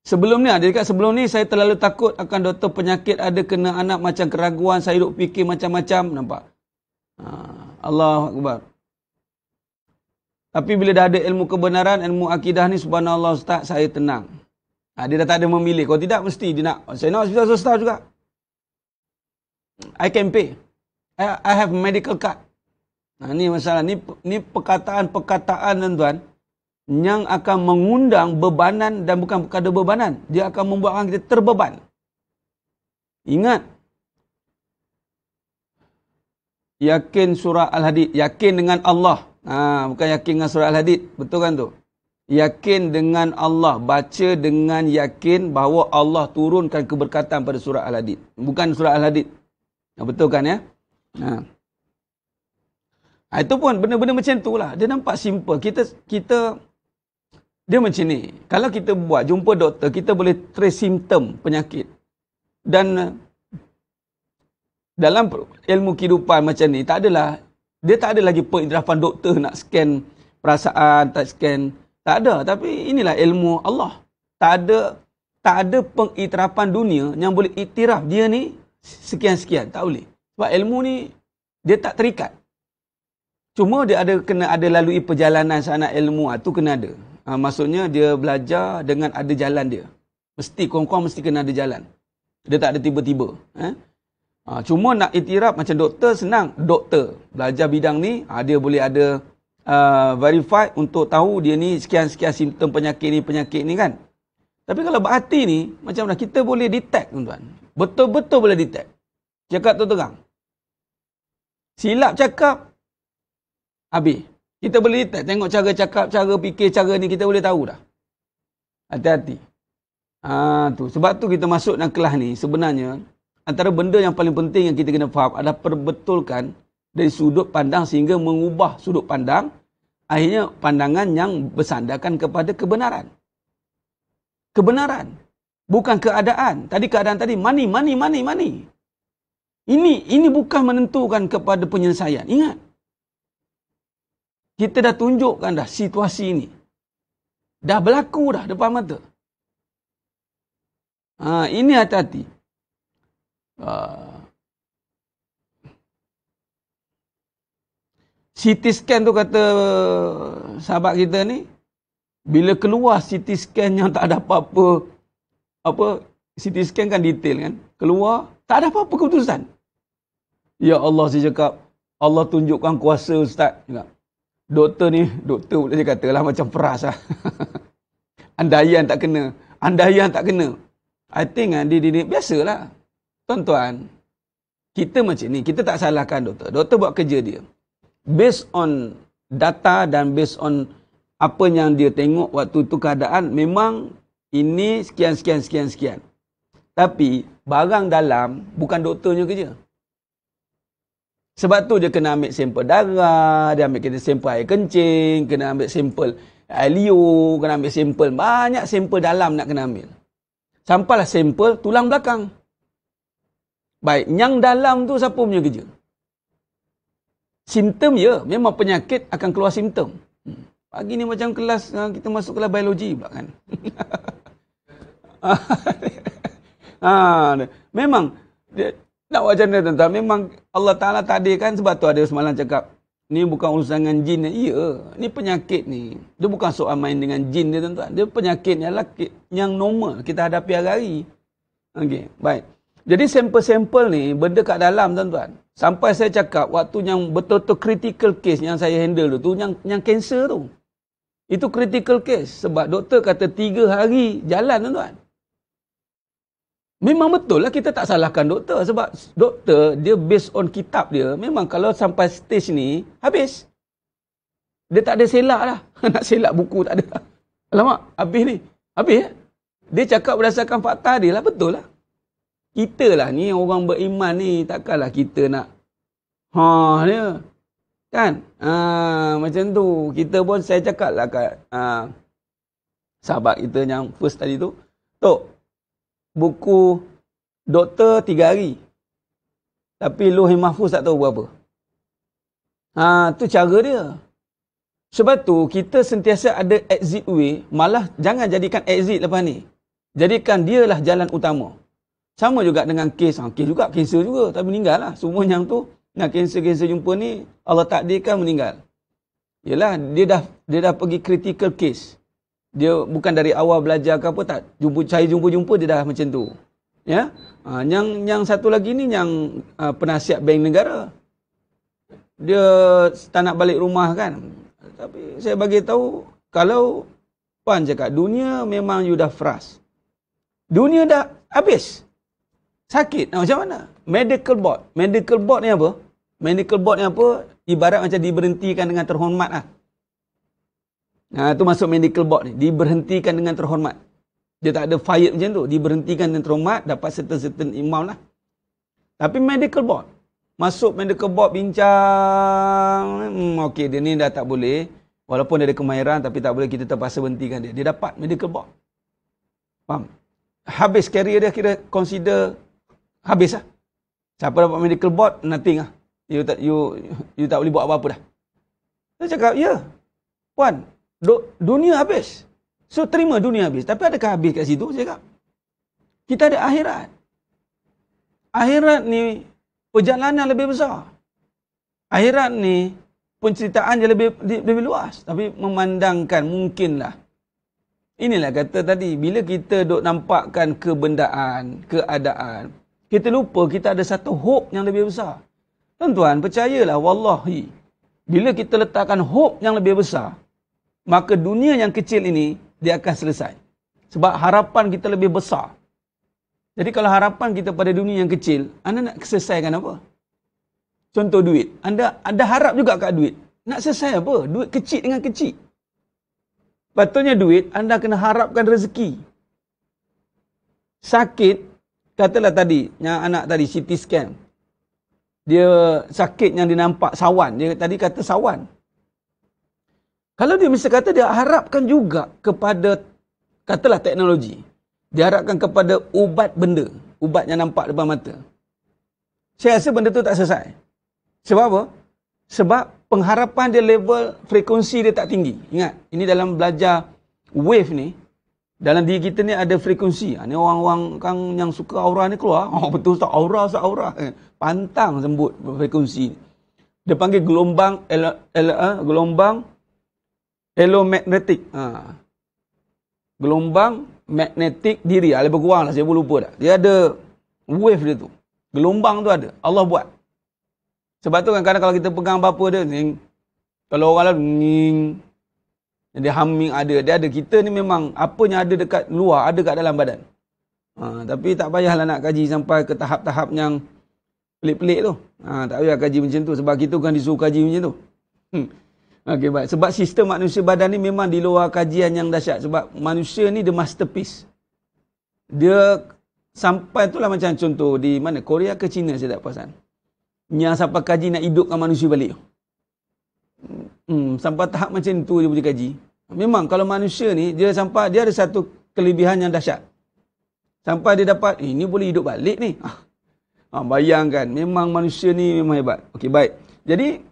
Sebelum ni, ha, dia kata sebelum ni saya terlalu takut akan doktor penyakit ada kena anak macam keraguan, saya duduk fikir macam-macam, nampak? Ha, Allah Akbar. Tapi bila dah ada ilmu kebenaran, ilmu akidah ni, subhanallah ustaz, saya tenang. Ha, dia dah tak ada memilih. Kalau tidak, mesti dia nak. Saya nak hospital ustaz juga. I can pay. I, I have medical card. Nah, ini masalah. Ini, ini perkataan-perkataan tuan-tuan yang akan mengundang bebanan dan bukan kadar bebanan. Dia akan membuat orang kita terbeban. Ingat. Yakin surah Al-Hadid. Yakin dengan Allah. Nah, ha, bukan yakin dengan surah Al-Hadid. Betul kan tu? Yakin dengan Allah. Baca dengan yakin bahawa Allah turunkan keberkatan pada surah Al-Hadid. Bukan surah Al-Hadid. betul kan ya? Ha. Ah, itu pun benda-benda macam tu lah. Dia nampak simple. Kita, kita dia macam ni. Kalau kita buat jumpa doktor, kita boleh trace simptom penyakit. Dan dalam ilmu kehidupan macam ni, tak adalah, dia tak ada lagi pengidrafan doktor nak scan perasaan, tak scan. Tak ada. Tapi inilah ilmu Allah. Tak ada tak ada pengiktirafan dunia yang boleh iktiraf dia ni sekian-sekian. Tak boleh. Sebab ilmu ni dia tak terikat. Cuma dia ada kena ada lalui perjalanan sana ilmu ah, tu kena ada. Ha, maksudnya dia belajar dengan ada jalan dia. Mesti kurang-kurang mesti kena ada jalan. Dia tak ada tiba-tiba. Eh? Ha, cuma nak itiraf macam doktor senang. Doktor belajar bidang ni ha, dia boleh ada uh, verify untuk tahu dia ni sekian-sekian simptom penyakit ni penyakit ni kan. Tapi kalau berhati ni macam mana kita boleh detect tuan-tuan. Betul-betul boleh detect. Cakap tu terang. -terang. Silap cakap. Habis. Kita boleh detect. Tengok cara cakap, cara fikir, cara ni. Kita boleh tahu dah. Hati-hati. Ha, tu. Sebab tu kita masuk dalam kelas ni. Sebenarnya, antara benda yang paling penting yang kita kena faham adalah perbetulkan dari sudut pandang sehingga mengubah sudut pandang. Akhirnya, pandangan yang bersandarkan kepada kebenaran. Kebenaran. Bukan keadaan. Tadi keadaan tadi, money, money, money, money. Ini ini bukan menentukan kepada penyelesaian. Ingat. Kita dah tunjukkan dah situasi ini. Dah berlaku dah depan mata. Ha, ini hati-hati. Uh, ha. CT scan tu kata sahabat kita ni. Bila keluar CT scan yang tak ada apa-apa. Apa? CT scan kan detail kan. Keluar tak ada apa-apa keputusan. Ya Allah saya cakap Allah tunjukkan kuasa ustaz cakap. Doktor ni Doktor boleh dia kata lah macam peras lah [LAUGHS] Andaian tak kena Andaian tak kena I think kan dia, dia, dia biasalah Tuan-tuan Kita macam ni Kita tak salahkan doktor Doktor buat kerja dia Based on data dan based on apa yang dia tengok waktu tu keadaan memang ini sekian sekian sekian sekian tapi barang dalam bukan doktornya kerja sebab tu dia kena ambil sampel darah, dia ambil kena sampel air kencing, kena ambil sampel alio, kena ambil sampel banyak sampel dalam nak kena ambil. Sampailah sampel tulang belakang. Baik, yang dalam tu siapa punya kerja? Simptom ya, memang penyakit akan keluar simptom. Hmm. Pagi ni macam kelas, ah, kita masuk kelas biologi pula kan. ha, [LAUGHS] memang, nak buat macam mana tuan-tuan? Memang Allah Ta'ala tadi kan sebab tu ada semalam cakap. Ni bukan urusan dengan jin. Ya, ni penyakit ni. Dia bukan soal main dengan jin dia tuan-tuan. Dia penyakit ni adalah yang normal kita hadapi hari-hari. Okey, baik. Jadi sampel-sampel ni benda kat dalam tuan-tuan. Sampai saya cakap waktu yang betul-betul critical case yang saya handle tu, yang yang kanser tu. Itu critical case sebab doktor kata tiga hari jalan tuan-tuan. Memang betul lah kita tak salahkan doktor sebab doktor dia based on kitab dia memang kalau sampai stage ni habis. Dia tak ada selak lah. [LAUGHS] Nak selak buku tak ada. Alamak, habis ni. Habis ya? Dia cakap berdasarkan fakta dia lah, betul lah. Kita lah ni orang beriman ni, takkanlah kita nak ha ni. Kan? Ha, macam tu. Kita pun saya cakap lah kat ha, sahabat kita yang first tadi tu. Tok, buku doktor Tiga hari. Tapi Luhi Mahfuz tak tahu berapa. Ha, tu cara dia. Sebab tu kita sentiasa ada exit way, malah jangan jadikan exit lepas ni. Jadikan lah jalan utama. Sama juga dengan kes, ha, kes juga, kanser juga. Tapi meninggal lah. Semua yang tu, nak kanser-kanser jumpa ni, Allah takdirkan meninggal. Yelah, dia dah dia dah pergi critical case. Dia bukan dari awal belajar ke apa tak. Jumpa saya jumpa-jumpa dia dah macam tu. Ya. Ha, yang yang satu lagi ni yang ha, penasihat bank negara. Dia tak nak balik rumah kan. Tapi saya bagi tahu kalau puan cakap dunia memang you dah fras. Dunia dah habis. Sakit. Nah, macam mana? Medical board. Medical board ni apa? Medical board ni apa? Ibarat macam diberhentikan dengan terhormat lah. Ha, tu masuk medical board ni. Diberhentikan dengan terhormat. Dia tak ada fire macam tu. Diberhentikan dengan terhormat. Dapat certain-certain amount lah. Tapi medical board. Masuk medical board bincang. Hmm, okay, dia ni dah tak boleh. Walaupun dia ada kemahiran. Tapi tak boleh kita terpaksa berhentikan dia. Dia dapat medical board. Faham? Habis career dia kira consider. Habis lah. Siapa dapat medical board, nothing lah. You tak, you, you tak boleh buat apa-apa dah. Dia cakap, ya. Yeah. Puan, dunia habis. So terima dunia habis. Tapi adakah habis kat situ? Saya kata. Kita ada akhirat. Akhirat ni perjalanan lebih besar. Akhirat ni penceritaan dia lebih, lebih luas. Tapi memandangkan mungkinlah. Inilah kata tadi. Bila kita dok nampakkan kebendaan, keadaan. Kita lupa kita ada satu hope yang lebih besar. Tuan-tuan percayalah wallahi. Bila kita letakkan hope yang lebih besar maka dunia yang kecil ini dia akan selesai. Sebab harapan kita lebih besar. Jadi kalau harapan kita pada dunia yang kecil, anda nak selesaikan apa? Contoh duit. Anda ada harap juga kat duit. Nak selesai apa? Duit kecil dengan kecil. Patutnya duit, anda kena harapkan rezeki. Sakit, katalah tadi, yang anak tadi, CT scan. Dia sakit yang dinampak sawan. Dia tadi kata sawan. Kalau dia mesti kata dia harapkan juga kepada katalah teknologi. Dia harapkan kepada ubat benda, ubat yang nampak depan mata. Saya rasa benda tu tak selesai. Sebab apa? Sebab pengharapan dia level frekuensi dia tak tinggi. Ingat, ini dalam belajar wave ni, dalam diri kita ni ada frekuensi. Ini ha, orang-orang kang yang suka aura ni keluar. [LAUGHS] Oh, betul tak aura, tak aura. Eh, pantang sembut frekuensi Dia panggil gelombang, el, eh, gelombang elomagnetik. Ha. Gelombang magnetik diri. Ha, lebih kurang lah. Saya pun lupa dah. Dia ada wave dia tu. Gelombang tu ada. Allah buat. Sebab tu kan, kadang kalau kita pegang apa-apa dia. Ning. Kalau orang lain. Dia humming ada. Dia ada. Kita ni memang apa yang ada dekat luar. Ada kat dalam badan. Ha, tapi tak payahlah nak kaji sampai ke tahap-tahap yang pelik-pelik tu. Ha, tak payah kaji macam tu. Sebab kita kan disuruh kaji macam tu. Hmm. Okay baik. Sebab sistem manusia badan ni memang di luar kajian yang dahsyat. Sebab manusia ni the masterpiece. Dia sampai tu lah macam contoh di mana? Korea ke China saya tak perasan. Yang sampai kaji nak hidup hidupkan manusia balik. Hmm, sampai tahap macam tu dia boleh kaji. Memang kalau manusia ni dia sampai dia ada satu kelebihan yang dahsyat. Sampai dia dapat eh, ini boleh hidup balik ni. Ah. Ah, bayangkan memang manusia ni memang hebat. Okey baik. Jadi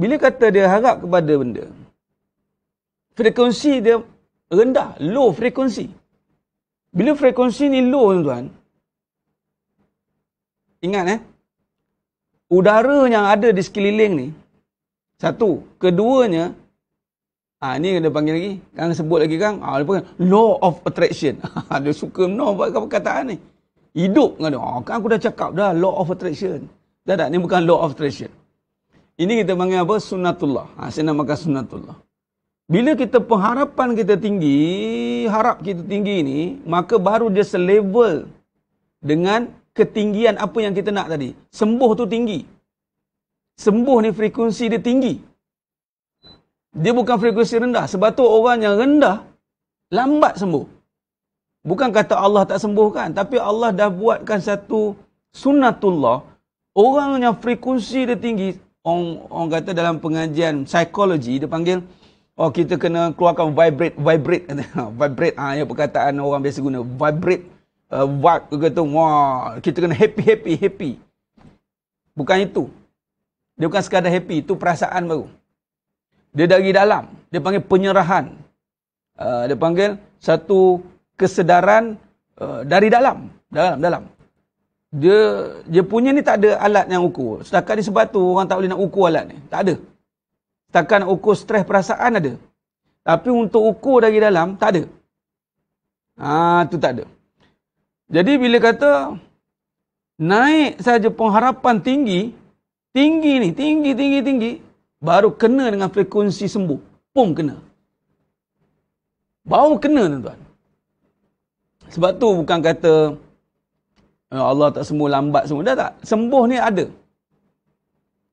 bila kata dia harap kepada benda frekuensi dia rendah low frekuensi bila frekuensi ni low tuan-tuan ingat eh udara yang ada di sekeliling ni satu keduanya ha ni dia panggil lagi kan sebut lagi kan ha dia panggil law of attraction [LAUGHS] dia suka no buat perkataan ni hidup dengan dia ha, kan aku dah cakap dah law of attraction dah tak ni bukan law of attraction ini kita panggil apa? Sunnatullah. Ha, saya namakan sunnatullah. Bila kita pengharapan kita tinggi, harap kita tinggi ini, maka baru dia selevel dengan ketinggian apa yang kita nak tadi. Sembuh tu tinggi. Sembuh ni frekuensi dia tinggi. Dia bukan frekuensi rendah. Sebab tu orang yang rendah, lambat sembuh. Bukan kata Allah tak sembuhkan. Tapi Allah dah buatkan satu sunnatullah. Orang yang frekuensi dia tinggi, orang, orang kata dalam pengajian psikologi dia panggil oh kita kena keluarkan vibrate vibrate kata [LAUGHS] vibrate ah ya perkataan orang biasa guna vibrate uh, vibe kata wah kita kena happy happy happy bukan itu dia bukan sekadar happy itu perasaan baru dia dari dalam dia panggil penyerahan uh, dia panggil satu kesedaran uh, dari dalam dalam dalam dia dia punya ni tak ada alat yang ukur. Setakat ni sebab tu orang tak boleh nak ukur alat ni. Tak ada. Takkan ukur stres perasaan ada. Tapi untuk ukur dari dalam, tak ada. Haa, tu tak ada. Jadi bila kata, naik saja pengharapan tinggi, tinggi ni, tinggi, tinggi, tinggi, baru kena dengan frekuensi sembuh. Pum kena. Baru kena tuan-tuan. Sebab tu bukan kata, Eh, Allah tak sembuh lambat semua. Dah tak? Sembuh ni ada.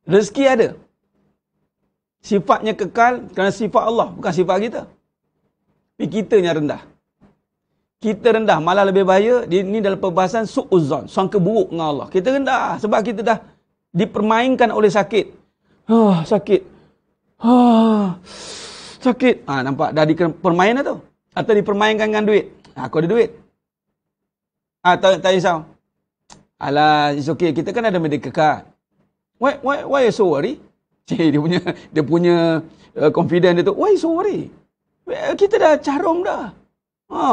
Rezeki ada. Sifatnya kekal kerana sifat Allah. Bukan sifat kita. Tapi kitanya rendah. Kita rendah. Malah lebih bahaya. Ini dalam perbahasan su'uzon. suang buruk dengan Allah. Kita rendah. Ah, sebab kita dah dipermainkan oleh sakit. Oh, sakit. Oh, sakit. ha, nampak? Dah dipermainkan tu. Atau dipermainkan dengan duit. Aku ada duit. Ah ha, tak, tak risau. Ala it's okay. Kita kan ada medical card. Why why why are you so worried? [LAUGHS] Cik, dia punya dia punya uh, confident dia tu. Why are you so eh, Kita dah carum dah. Ha.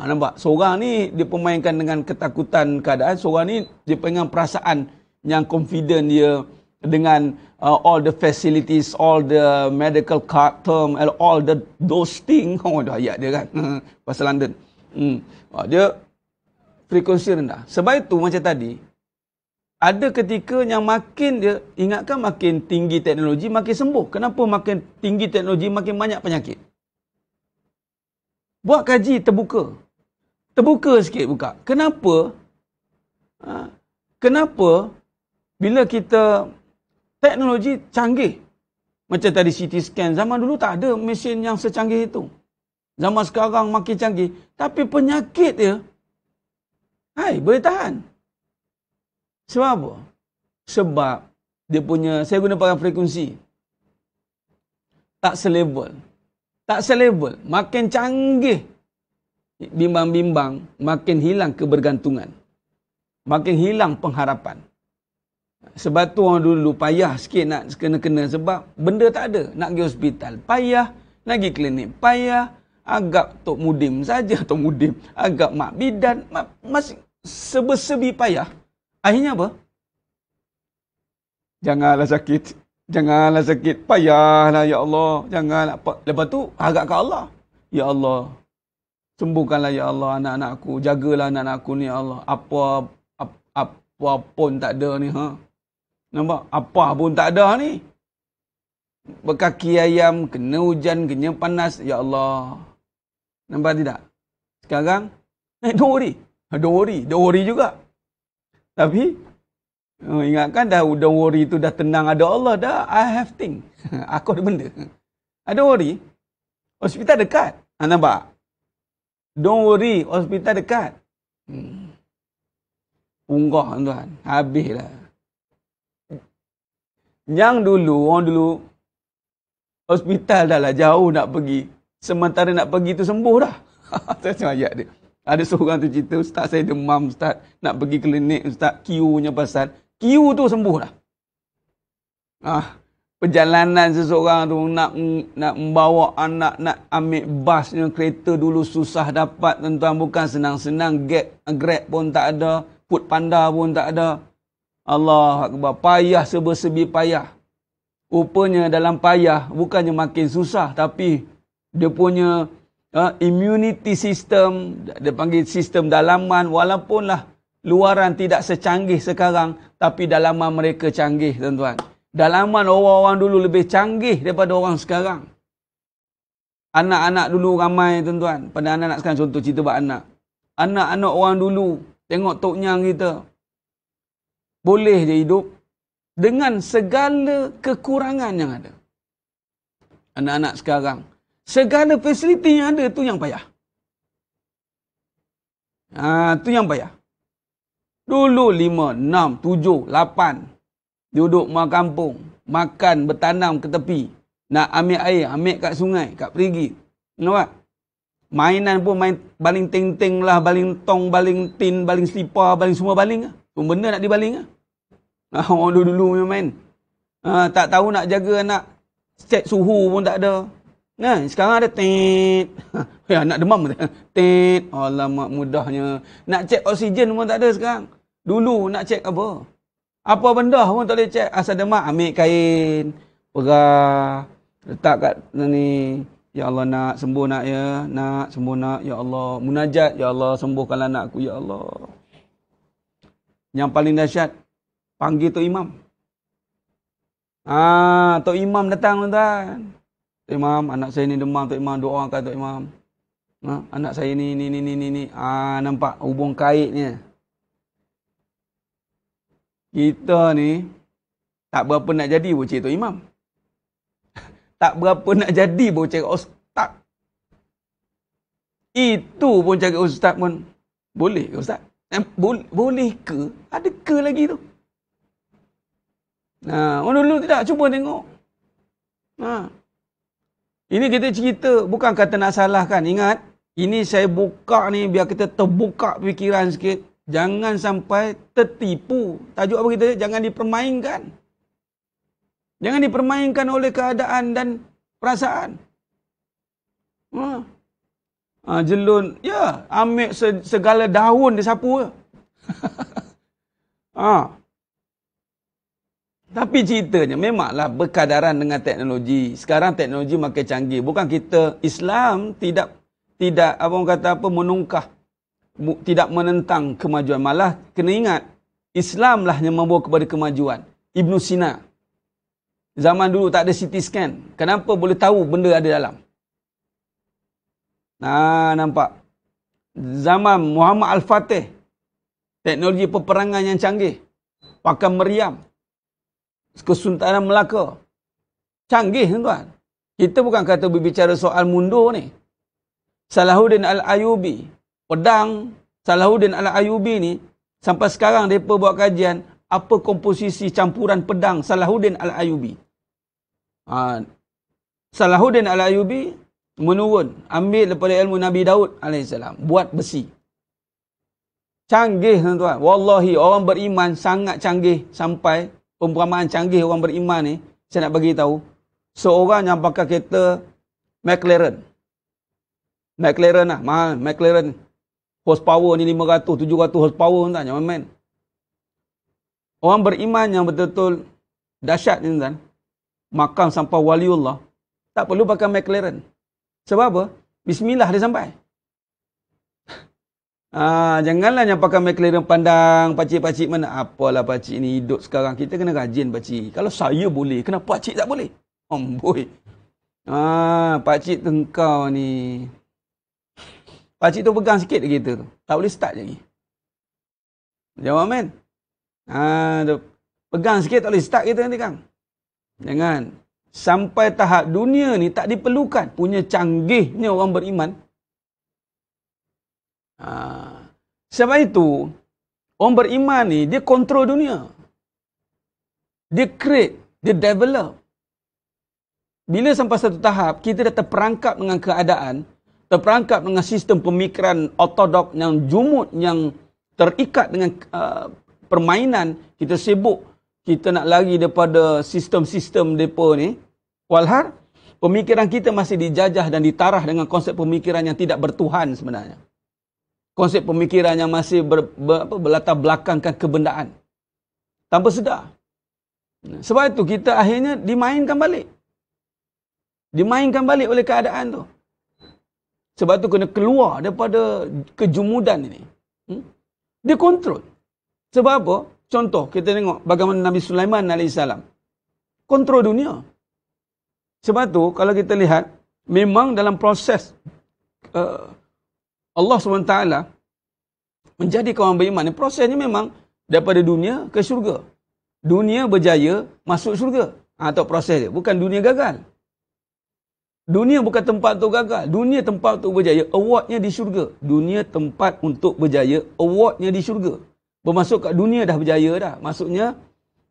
Ha, nampak? Seorang ni dia permainkan dengan ketakutan keadaan. Seorang ni dia pengen perasaan yang confident dia dengan uh, all the facilities, all the medical card term, all the those thing. [LAUGHS] Oh, dah ayat dia kan. [LAUGHS] Pasal London. Hmm. Ha, dia frekuensi rendah. Sebab itu macam tadi, ada ketika yang makin dia ingatkan makin tinggi teknologi makin sembuh. Kenapa makin tinggi teknologi makin banyak penyakit? Buat kaji terbuka. Terbuka sikit buka. Kenapa? Ha? Kenapa bila kita teknologi canggih macam tadi CT scan zaman dulu tak ada mesin yang secanggih itu. Zaman sekarang makin canggih tapi penyakit dia Hai, boleh tahan. Sebab apa? Sebab dia punya, saya guna pakai frekuensi. Tak selevel. Tak selevel. Makin canggih bimbang-bimbang, makin hilang kebergantungan. Makin hilang pengharapan. Sebab tu orang dulu payah sikit nak kena-kena sebab benda tak ada. Nak pergi hospital, payah. Nak pergi klinik, payah agak Tok Mudim saja Tok Mudim, agak Mak Bidan, mak, masih sebesebi payah. Akhirnya apa? Janganlah sakit. Janganlah sakit. Payahlah, Ya Allah. Janganlah. Lepas tu, agak ke Allah. Ya Allah. Sembuhkanlah, Ya Allah, anak-anakku. Jagalah anak-anakku ni, Ya Allah. Apa, apa, apa pun tak ada ni, ha? Nampak? Apa pun tak ada ni. Bekaki ayam, kena hujan, kena panas. Ya Allah. Nampak tidak? Sekarang, [LAUGHS] eh, don't worry. Ah, don't worry. Don't worry juga. Tapi, eh, ingatkan dah don't worry itu dah tenang. Ada Allah dah. I have thing. [LAUGHS] Aku ada benda. I don't worry. Hospital dekat. Ha, nampak? Don't worry. Hospital dekat. Hmm. Unggah, tuan-tuan. Habislah. Yang dulu, orang dulu, hospital dah lah jauh nak pergi sementara nak pergi tu sembuh dah. [LAUGHS] Saya macam ayat dia. Ada seorang tu cerita, Ustaz saya demam Ustaz, nak pergi klinik Ustaz, Q-nya pasal. Q tu sembuh dah. Ah, perjalanan seseorang tu nak nak membawa anak nak ambil basnya kereta dulu susah dapat tuan-tuan bukan senang-senang get grab pun tak ada put panda pun tak ada Allah akbar payah sebesebi payah rupanya dalam payah bukannya makin susah tapi dia punya uh, immunity system, dia panggil sistem dalaman, walaupunlah luaran tidak secanggih sekarang, tapi dalaman mereka canggih, tuan-tuan. Dalaman orang-orang dulu lebih canggih daripada orang sekarang. Anak-anak dulu ramai, tuan-tuan. Pada anak-anak sekarang, contoh cerita buat anak. Anak-anak orang dulu, tengok Tok Nyang kita, boleh je hidup dengan segala kekurangan yang ada. Anak-anak sekarang, segala fasiliti yang ada tu yang payah. Ha, tu yang payah. Dulu lima, enam, tujuh, lapan, duduk rumah kampung, makan, bertanam ke tepi. Nak ambil air, ambil kat sungai, kat perigi. Nampak? Mainan pun main baling ting-ting lah, baling tong, baling tin, baling slipa, baling semua baling lah. Semua benda nak dibaling lah. Ah, [LAUGHS] orang dulu-dulu main. Ah, tak tahu nak jaga anak. Cek suhu pun tak ada. Nah, kan? sekarang ada tit. Ya, [LAUGHS] nak demam tak? Tit. Alamak, mudahnya. Nak cek oksigen pun tak ada sekarang. Dulu nak cek apa? Apa benda pun tak boleh cek. Asal demam, ambil kain. Perah. Letak kat ni. Ya Allah nak sembuh nak ya. Nak sembuh nak. Ya Allah. Munajat. Ya Allah. Sembuhkanlah anak aku. Ya Allah. Yang paling dahsyat. Panggil tu Imam. Ah, tu Imam datang tuan-tuan. Tok Imam, anak saya ni demam Tok Imam, doakan Tok Imam. Ha? anak saya ni ni ni ni ni ni. Ah nampak hubung kaitnya. Kita ni tak berapa nak jadi bocah Tok Imam. [LAUGHS] Tak berapa nak jadi bocah ustaz. Itu pun cakap ustaz pun boleh ke ustaz? boleh ke? Ada ke lagi tu? Ha, nah, dulu tidak cuba tengok. Nah. Ha. Ini kita cerita bukan kata nak salahkan. Ingat, ini saya buka ni biar kita terbuka fikiran sikit. Jangan sampai tertipu. Tajuk apa kita? Jangan dipermainkan. Jangan dipermainkan oleh keadaan dan perasaan. Ha. Ha, jelun, ya, ambil segala daun disapu. Ah. [LAUGHS] Ha. Tapi ceritanya memanglah berkadaran dengan teknologi. Sekarang teknologi makin canggih. Bukan kita Islam tidak tidak apa orang kata apa menungkah tidak menentang kemajuan malah kena ingat Islamlah yang membawa kepada kemajuan. Ibn Sina zaman dulu tak ada CT scan. Kenapa boleh tahu benda ada dalam? Nah, nampak. Zaman Muhammad Al-Fatih teknologi peperangan yang canggih. Pakai meriam Kesultanan Melaka. Canggih tuan. Kita bukan kata berbicara soal mundur ni. Salahuddin Al-Ayubi. Pedang Salahuddin Al-Ayubi ni. Sampai sekarang mereka buat kajian. Apa komposisi campuran pedang Salahuddin Al-Ayubi. Ha. Salahuddin Al-Ayubi menurun. Ambil daripada ilmu Nabi Daud AS. Buat besi. Canggih tuan-tuan. Wallahi orang beriman sangat canggih sampai pemahaman canggih orang beriman ni, saya nak bagi tahu. Seorang yang pakai kereta McLaren. McLaren lah, mahal McLaren. Horsepower ni 500, 700 horsepower pun tak, jangan main. Orang beriman yang betul-betul dahsyat ni tuan. Makam sampai waliullah. Tak perlu pakai McLaren. Sebab apa? Bismillah dia sampai. Ah, janganlah yang pakai McLaren pandang pakcik-pakcik mana. Apalah pakcik ni hidup sekarang. Kita kena rajin pakcik. Kalau saya boleh, kenapa pakcik tak boleh? Amboi. Ah, pakcik tengkau ni. Pakcik tu pegang sikit lagi tu. Tak boleh start lagi. Jawab, man. Ah, tu. Pegang sikit tak boleh start kita nanti, kang. Jangan. Sampai tahap dunia ni tak diperlukan. Punya canggihnya orang beriman. Ha. Sebab itu, orang beriman ni, dia kontrol dunia. Dia create, dia develop. Bila sampai satu tahap, kita dah terperangkap dengan keadaan, terperangkap dengan sistem pemikiran ortodok yang jumut, yang terikat dengan uh, permainan, kita sibuk, kita nak lari daripada sistem-sistem mereka ni. Walhar, pemikiran kita masih dijajah dan ditarah dengan konsep pemikiran yang tidak bertuhan sebenarnya konsep pemikiran yang masih ber, ber, apa, berlatar belakangkan kebendaan. Tanpa sedar. Sebab itu kita akhirnya dimainkan balik. Dimainkan balik oleh keadaan tu. Sebab tu kena keluar daripada kejumudan ini. Hmm? Dia kontrol. Sebab apa? Contoh kita tengok bagaimana Nabi Sulaiman AS. Kontrol dunia. Sebab tu kalau kita lihat memang dalam proses uh, Allah SWT menjadikan orang beriman. Prosesnya memang daripada dunia ke syurga. Dunia berjaya masuk syurga. Atau ha, proses dia. Bukan dunia gagal. Dunia bukan tempat untuk gagal. Dunia tempat untuk berjaya. Awardnya di syurga. Dunia tempat untuk berjaya. Awardnya di syurga. Bermasuk kat dunia dah berjaya dah. Maksudnya,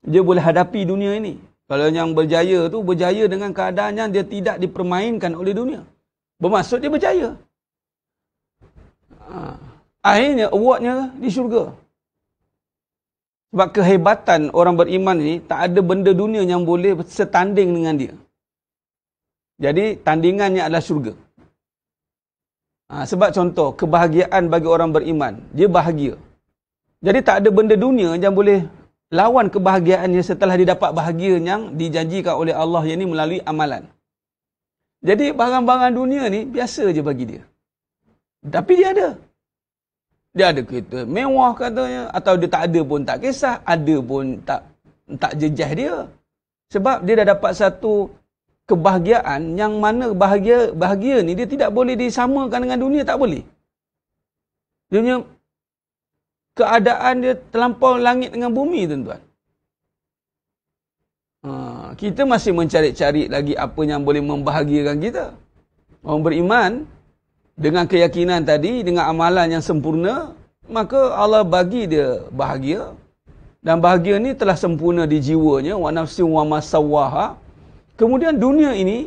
dia boleh hadapi dunia ini. Kalau yang berjaya tu berjaya dengan keadaan yang dia tidak dipermainkan oleh dunia. Bermaksud dia berjaya. Ha. Akhirnya awardnya di syurga. Sebab kehebatan orang beriman ni tak ada benda dunia yang boleh setanding dengan dia. Jadi tandingannya adalah syurga. Ha, sebab contoh kebahagiaan bagi orang beriman. Dia bahagia. Jadi tak ada benda dunia yang boleh lawan kebahagiaannya setelah dia dapat bahagia yang dijanjikan oleh Allah yang ini melalui amalan. Jadi barang-barang dunia ni biasa je bagi dia. Tapi dia ada. Dia ada kereta mewah katanya. Atau dia tak ada pun tak kisah. Ada pun tak tak jejah dia. Sebab dia dah dapat satu kebahagiaan yang mana bahagia bahagia ni dia tidak boleh disamakan dengan dunia. Tak boleh. Dia punya keadaan dia terlampau langit dengan bumi tuan-tuan. Ha, kita masih mencari-cari lagi apa yang boleh membahagiakan kita. Orang beriman dengan keyakinan tadi, dengan amalan yang sempurna, maka Allah bagi dia bahagia. Dan bahagia ni telah sempurna di jiwanya. Wa nafsi wa masawaha. Kemudian dunia ini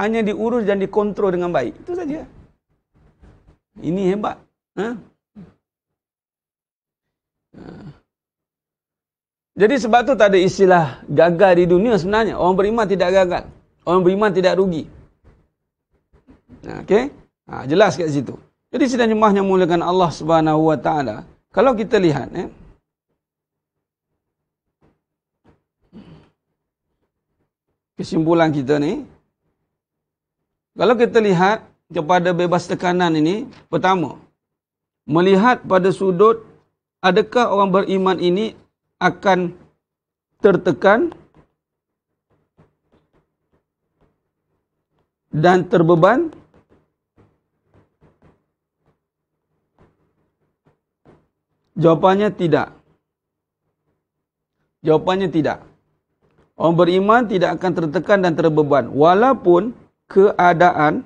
hanya diurus dan dikontrol dengan baik. Itu saja. Ini hebat. Ha? ha? Jadi sebab tu tak ada istilah gagal di dunia sebenarnya. Orang beriman tidak gagal. Orang beriman tidak rugi. Ha, okay. Ha, jelas kat situ. Jadi sidang jemaah yang mulakan Allah Subhanahu Wa Taala. Kalau kita lihat eh. Kesimpulan kita ni kalau kita lihat kepada bebas tekanan ini pertama melihat pada sudut adakah orang beriman ini akan tertekan dan terbeban Jawapannya tidak. Jawapannya tidak. Orang beriman tidak akan tertekan dan terbeban. Walaupun keadaan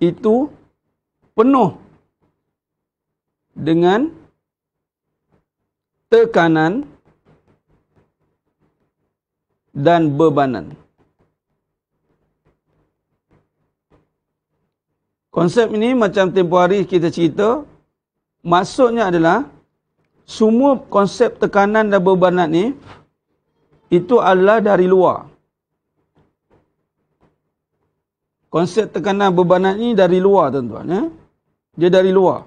itu penuh dengan tekanan dan bebanan. Konsep ini macam tempoh hari kita cerita. Maksudnya adalah, semua konsep tekanan dan bebanan ni itu adalah dari luar. Konsep tekanan bebanan ni dari luar tuan-tuan. Eh? Dia dari luar.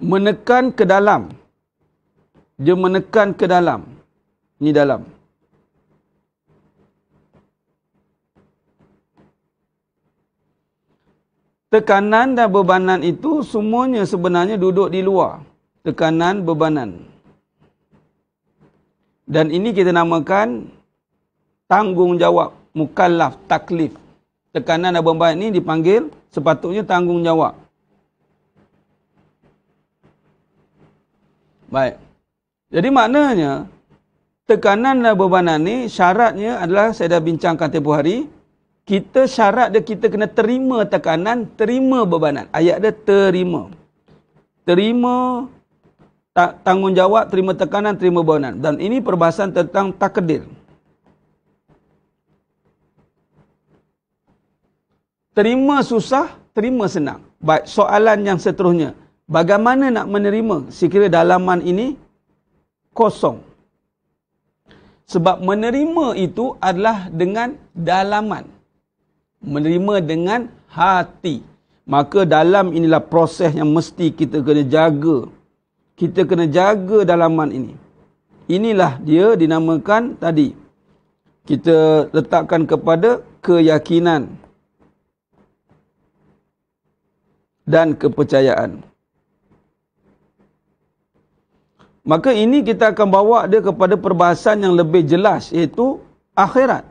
Menekan ke dalam. Dia menekan ke dalam. ni Dalam. tekanan dan bebanan itu semuanya sebenarnya duduk di luar. Tekanan, bebanan. Dan ini kita namakan tanggungjawab, mukallaf, taklif. Tekanan dan bebanan ini dipanggil sepatutnya tanggungjawab. Baik. Jadi maknanya, tekanan dan bebanan ini syaratnya adalah saya dah bincangkan tempoh hari, kita syarat dia kita kena terima tekanan, terima bebanan. Ayat dia terima. Terima ta tanggungjawab, terima tekanan, terima bebanan. Dan ini perbahasan tentang takdir. Terima susah, terima senang. Baik, soalan yang seterusnya. Bagaimana nak menerima sekiranya dalaman ini kosong? Sebab menerima itu adalah dengan dalaman menerima dengan hati. Maka dalam inilah proses yang mesti kita kena jaga. Kita kena jaga dalaman ini. Inilah dia dinamakan tadi. Kita letakkan kepada keyakinan dan kepercayaan. Maka ini kita akan bawa dia kepada perbahasan yang lebih jelas iaitu akhirat.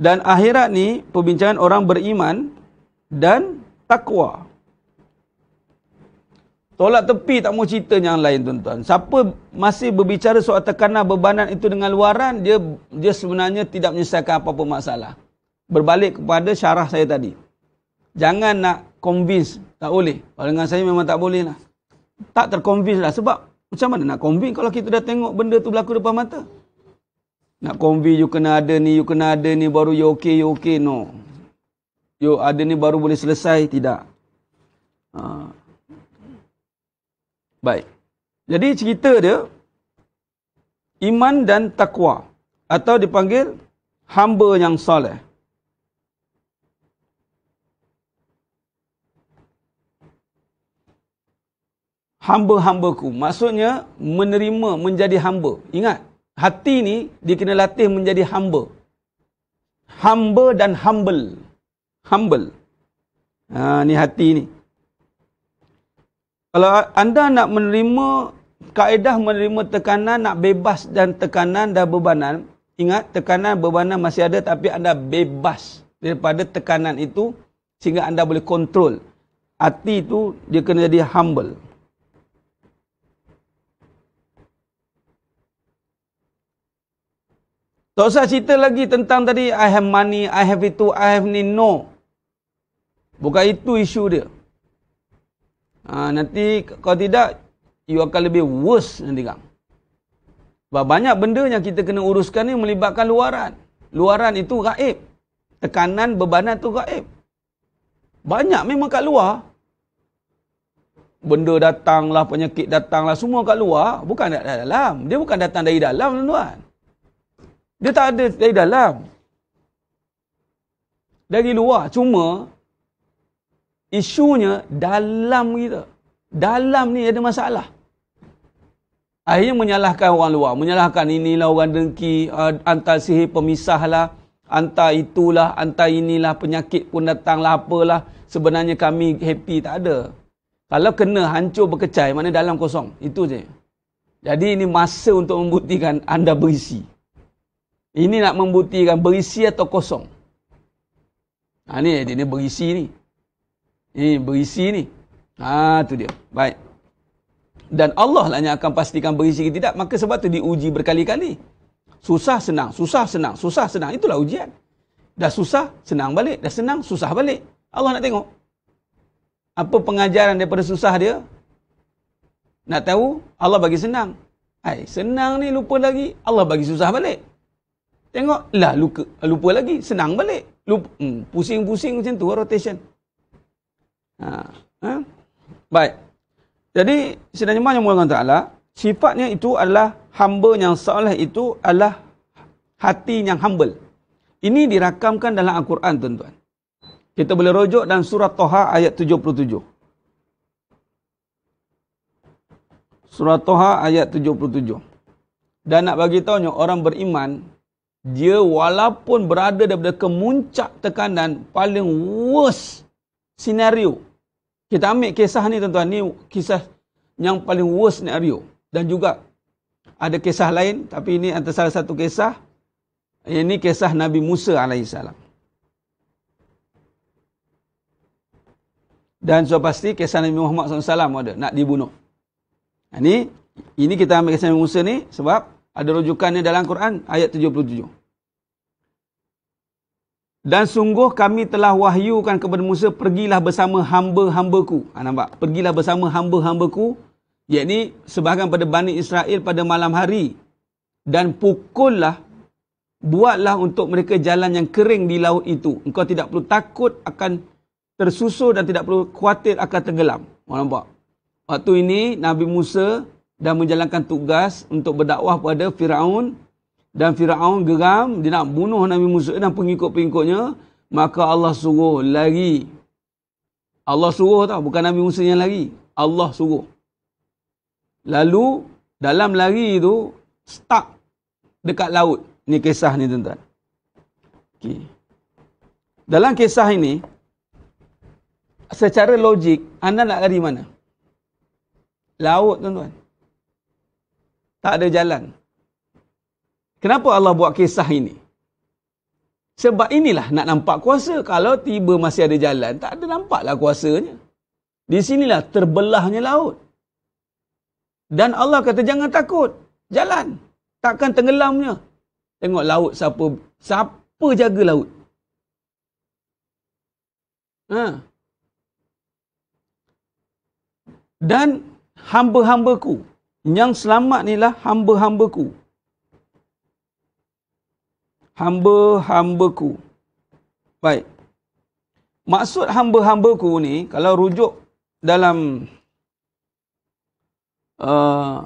Dan akhirat ni perbincangan orang beriman dan takwa. Tolak tepi tak mau cerita yang lain tuan-tuan. Siapa masih berbicara soal tekanan bebanan itu dengan luaran, dia dia sebenarnya tidak menyelesaikan apa-apa masalah. Berbalik kepada syarah saya tadi. Jangan nak convince, tak boleh. Kalau dengan saya memang tak boleh lah. Tak terconvince lah sebab macam mana nak convince kalau kita dah tengok benda tu berlaku depan mata. Nak convey you kena ada ni, you kena ada ni, baru you okay, you okay, no. You ada ni baru boleh selesai, tidak. Ha. Baik. Jadi cerita dia, iman dan takwa. Atau dipanggil, hamba yang soleh. Hamba-hambaku. Maksudnya, menerima, menjadi hamba. Ingat. Hati ni dia kena latih menjadi hamba. Hamba dan humble. Humble. Ha, ni hati ni. Kalau anda nak menerima kaedah menerima tekanan, nak bebas dan tekanan dan bebanan, ingat tekanan bebanan masih ada tapi anda bebas daripada tekanan itu sehingga anda boleh kontrol. Hati itu dia kena jadi humble. Tak usah cerita lagi tentang tadi, I have money, I have itu, I have ni, no. Bukan itu isu dia. Ha, nanti kalau tidak, you akan lebih worse nanti kan. Sebab banyak benda yang kita kena uruskan ni melibatkan luaran. Luaran itu gaib. Tekanan, bebanan tu gaib. Banyak memang kat luar. Benda datanglah, penyakit datanglah, semua kat luar. Bukan dalam. Dia bukan datang dari dalam tuan-tuan. Dia tak ada dari dalam. Dari luar. Cuma, isunya dalam kita. Dalam ni ada masalah. Akhirnya menyalahkan orang luar. Menyalahkan inilah orang dengki, eh, antar sihir pemisahlah, antar itulah, antar inilah, penyakit pun datanglah, apalah. Sebenarnya kami happy, tak ada. Kalau kena hancur berkecai, mana dalam kosong. Itu je. Jadi ini masa untuk membuktikan anda berisi. Ini nak membuktikan berisi atau kosong. Ha ni dia ni berisi ni. Ini berisi ni. Ha tu dia. Baik. Dan Allah lah yang akan pastikan berisi ke tidak. Maka sebab tu diuji berkali-kali. Susah senang, susah senang, susah senang. Itulah ujian. Dah susah, senang balik. Dah senang, susah balik. Allah nak tengok. Apa pengajaran daripada susah dia? Nak tahu? Allah bagi senang. Hai, senang ni lupa lagi. Allah bagi susah balik. Tengok, lah luka, lupa lagi. Senang balik. Hmm, pusing-pusing hmm, macam tu, rotation. Ha. Ha? Baik. Jadi, sebenarnya banyak orang kata Allah, sifatnya itu adalah hamba yang seolah itu adalah hati yang humble. Ini dirakamkan dalam Al-Quran, tuan-tuan. Kita boleh rujuk dalam surah Toha ayat 77. Surah Thaha ayat 77. Dan nak bagi tahu orang beriman dia walaupun berada daripada kemuncak tekanan paling worst scenario. Kita ambil kisah ni tuan-tuan, ni kisah yang paling worst scenario. Dan juga ada kisah lain tapi ini antara salah satu kisah. Ini kisah Nabi Musa AS. Dan sudah pasti kisah Nabi Muhammad SAW ada, nak dibunuh. Ini, ini kita ambil kisah Nabi Musa ni sebab ada rujukannya dalam Quran ayat 77. Dan sungguh kami telah wahyukan kepada Musa pergilah bersama hamba-hambaku. Ha, nampak? Pergilah bersama hamba-hambaku yakni sebahagian pada Bani Israel pada malam hari dan pukullah buatlah untuk mereka jalan yang kering di laut itu. Engkau tidak perlu takut akan tersusur dan tidak perlu khawatir akan tenggelam. Oh, nampak? Waktu ini Nabi Musa dan menjalankan tugas untuk berdakwah pada Firaun dan Firaun geram dia nak bunuh Nabi Musa dan pengikut-pengikutnya maka Allah suruh lari Allah suruh tau bukan Nabi Musa yang lari Allah suruh lalu dalam lari itu stuck dekat laut ni kisah ni tuan-tuan okey dalam kisah ini secara logik anda nak lari mana laut tuan-tuan tak ada jalan. Kenapa Allah buat kisah ini? Sebab inilah nak nampak kuasa. Kalau tiba masih ada jalan, tak ada nampaklah kuasanya. Di sinilah terbelahnya laut. Dan Allah kata, jangan takut. Jalan. Takkan tenggelamnya. Tengok laut siapa siapa jaga laut. Ha. Dan hamba-hambaku, yang selamat ni lah hamba-hambaku. Hamba-hambaku. Baik. Maksud hamba-hambaku ni, kalau rujuk dalam uh,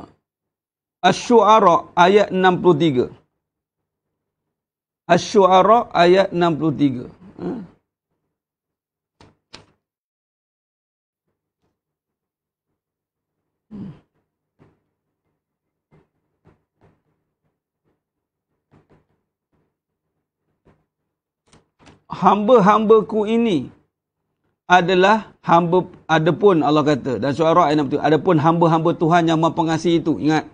Ash-Shu'ara ayat 63. Ash-Shu'ara ayat 63. Hmm? Ha? hamba-hambaku ini adalah hamba adapun Allah kata dan suara ayat itu adapun hamba-hamba Tuhan yang maha pengasih itu ingat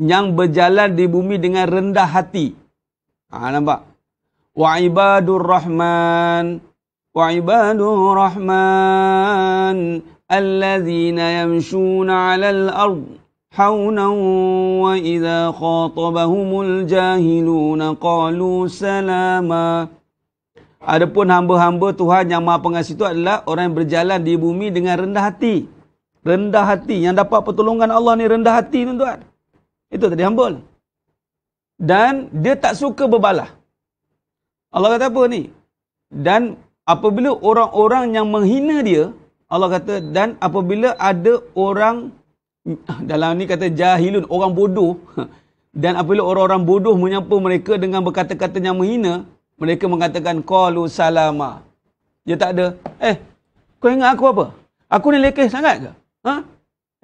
yang berjalan di bumi dengan rendah hati ha, nampak wa ibadur rahman wa ibadur rahman alladzina yamshuna 'alal ard haunan wa idza khatabahumul jahiluna qalu salama Adapun hamba-hamba Tuhan yang maha pengasih itu adalah orang yang berjalan di bumi dengan rendah hati. Rendah hati. Yang dapat pertolongan Allah ni rendah hati tuan-tuan. Itu tadi humble. Dan dia tak suka berbalah. Allah kata apa ni? Dan apabila orang-orang yang menghina dia, Allah kata, dan apabila ada orang, [LAUGHS] dalam ni kata jahilun, orang bodoh, [LAUGHS] dan apabila orang-orang bodoh menyapa mereka dengan berkata-kata yang menghina, mereka mengatakan qalu salama. Dia tak ada, eh, kau ingat aku apa? Aku ni lekeh sangat ke? Ha?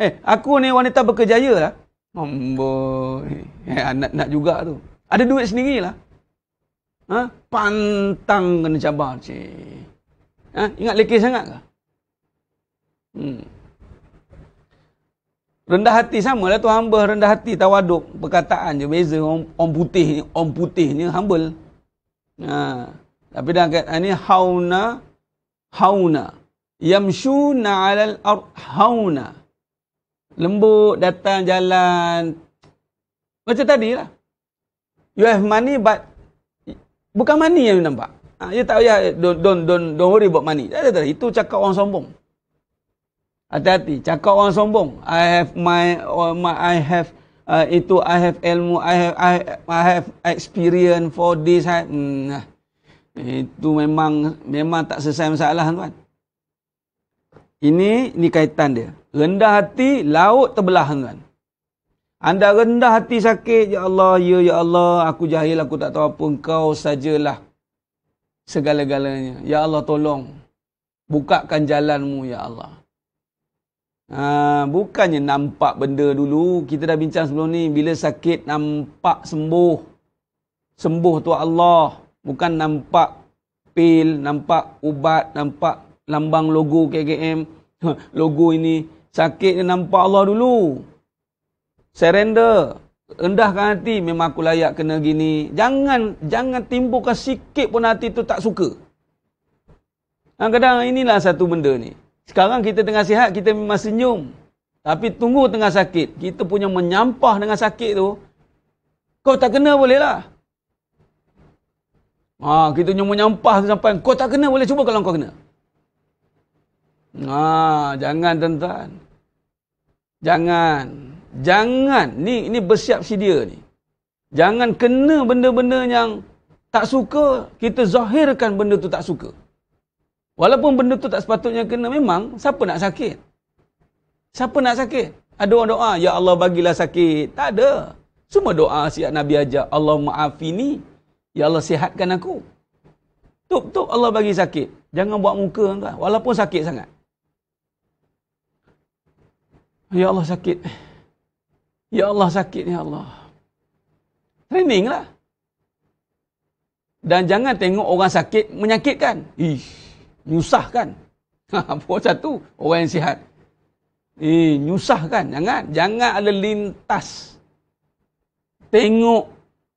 Eh, aku ni wanita berkejaya lah. Amboi. Eh, anak nak juga tu. Ada duit sendirilah. Ha? Pantang kena cabar, cik. Ha? Ingat lekeh sangat ke? Hmm. Rendah hati sama. samalah tu hamba rendah hati tawaduk perkataan je beza orang, orang putih ni, Om putih ni humble. Ha. Tapi dalam kata ini hauna hauna yamshuna alal ard hauna. Lembut datang jalan. Macam tadilah. You have money but bukan money yang you nampak. Ha, you tak payah don don don don worry about money. Tak ada, Itu cakap orang sombong. Hati-hati, cakap orang sombong. I have my, uh, my I have uh, itu I have ilmu, I have, I, I have experience for this. I, hmm, itu memang memang tak selesai masalah tuan. Ini ni kaitan dia. Rendah hati laut terbelah tuan. Anda rendah hati sakit ya Allah ya ya Allah aku jahil aku tak tahu apa engkau sajalah segala-galanya. Ya Allah tolong bukakan jalanmu ya Allah. Ha, bukannya nampak benda dulu. Kita dah bincang sebelum ni. Bila sakit nampak sembuh. Sembuh tu Allah. Bukan nampak pil, nampak ubat, nampak lambang logo KKM. [LAUGHS] logo ini. Sakit ni nampak Allah dulu. Surrender. Rendahkan hati. Memang aku layak kena gini. Jangan jangan timbulkan sikit pun hati tu tak suka. Ha, kadang-kadang inilah satu benda ni. Sekarang kita tengah sihat, kita memang senyum. Tapi tunggu tengah sakit. Kita punya menyampah dengan sakit tu. Kau tak kena bolehlah. Ha, kita punya menyampah tu sampai kau tak kena boleh. Cuba kalau kau kena. Ha, jangan tuan-tuan. Jangan. Jangan. Ni, ni bersiap si dia ni. Jangan kena benda-benda yang tak suka. Kita zahirkan benda tu tak suka. Walaupun benda tu tak sepatutnya kena, memang siapa nak sakit? Siapa nak sakit? Ada orang doa, Ya Allah bagilah sakit. Tak ada. Semua doa siap Nabi ajar, Allah maafini, Ya Allah sihatkan aku. Tup, tup, Allah bagi sakit. Jangan buat muka, enggak. walaupun sakit sangat. Ya Allah sakit. Ya Allah sakit, Ya Allah. Training lah. Dan jangan tengok orang sakit menyakitkan. Ih, nyusahkan. [LAUGHS] Ha, apa satu orang yang sihat. Ni eh, nyusahkan jangan jangan ada lintas. Tengok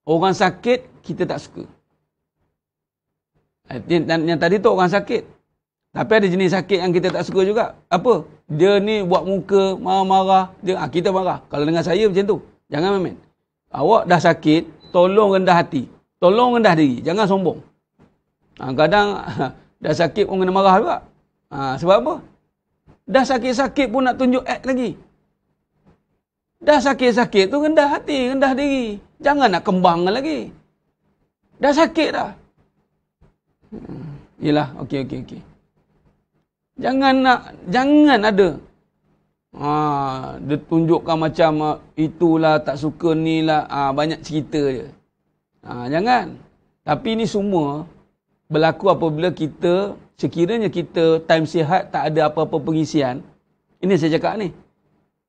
orang sakit kita tak suka. Dan eh, yang tadi tu orang sakit. Tapi ada jenis sakit yang kita tak suka juga. Apa? Dia ni buat muka marah-marah, dia ah, kita marah. Kalau dengan saya macam tu. Jangan main. Awak dah sakit, tolong rendah hati. Tolong rendah diri, jangan sombong. Ah, kadang [LAUGHS] Dah sakit pun kena marah juga. Ha, sebab apa? Dah sakit-sakit pun nak tunjuk act lagi. Dah sakit-sakit tu rendah hati, rendah diri. Jangan nak kembang lagi. Dah sakit dah. Hmm, yelah, okey, okey, okey. Jangan nak, jangan ada. Ha, dia tunjukkan macam ah, itulah, tak suka ni lah. Ha, banyak cerita je. Ha, jangan. Tapi ni semua berlaku apabila kita sekiranya kita time sihat tak ada apa-apa pengisian ini saya cakap ni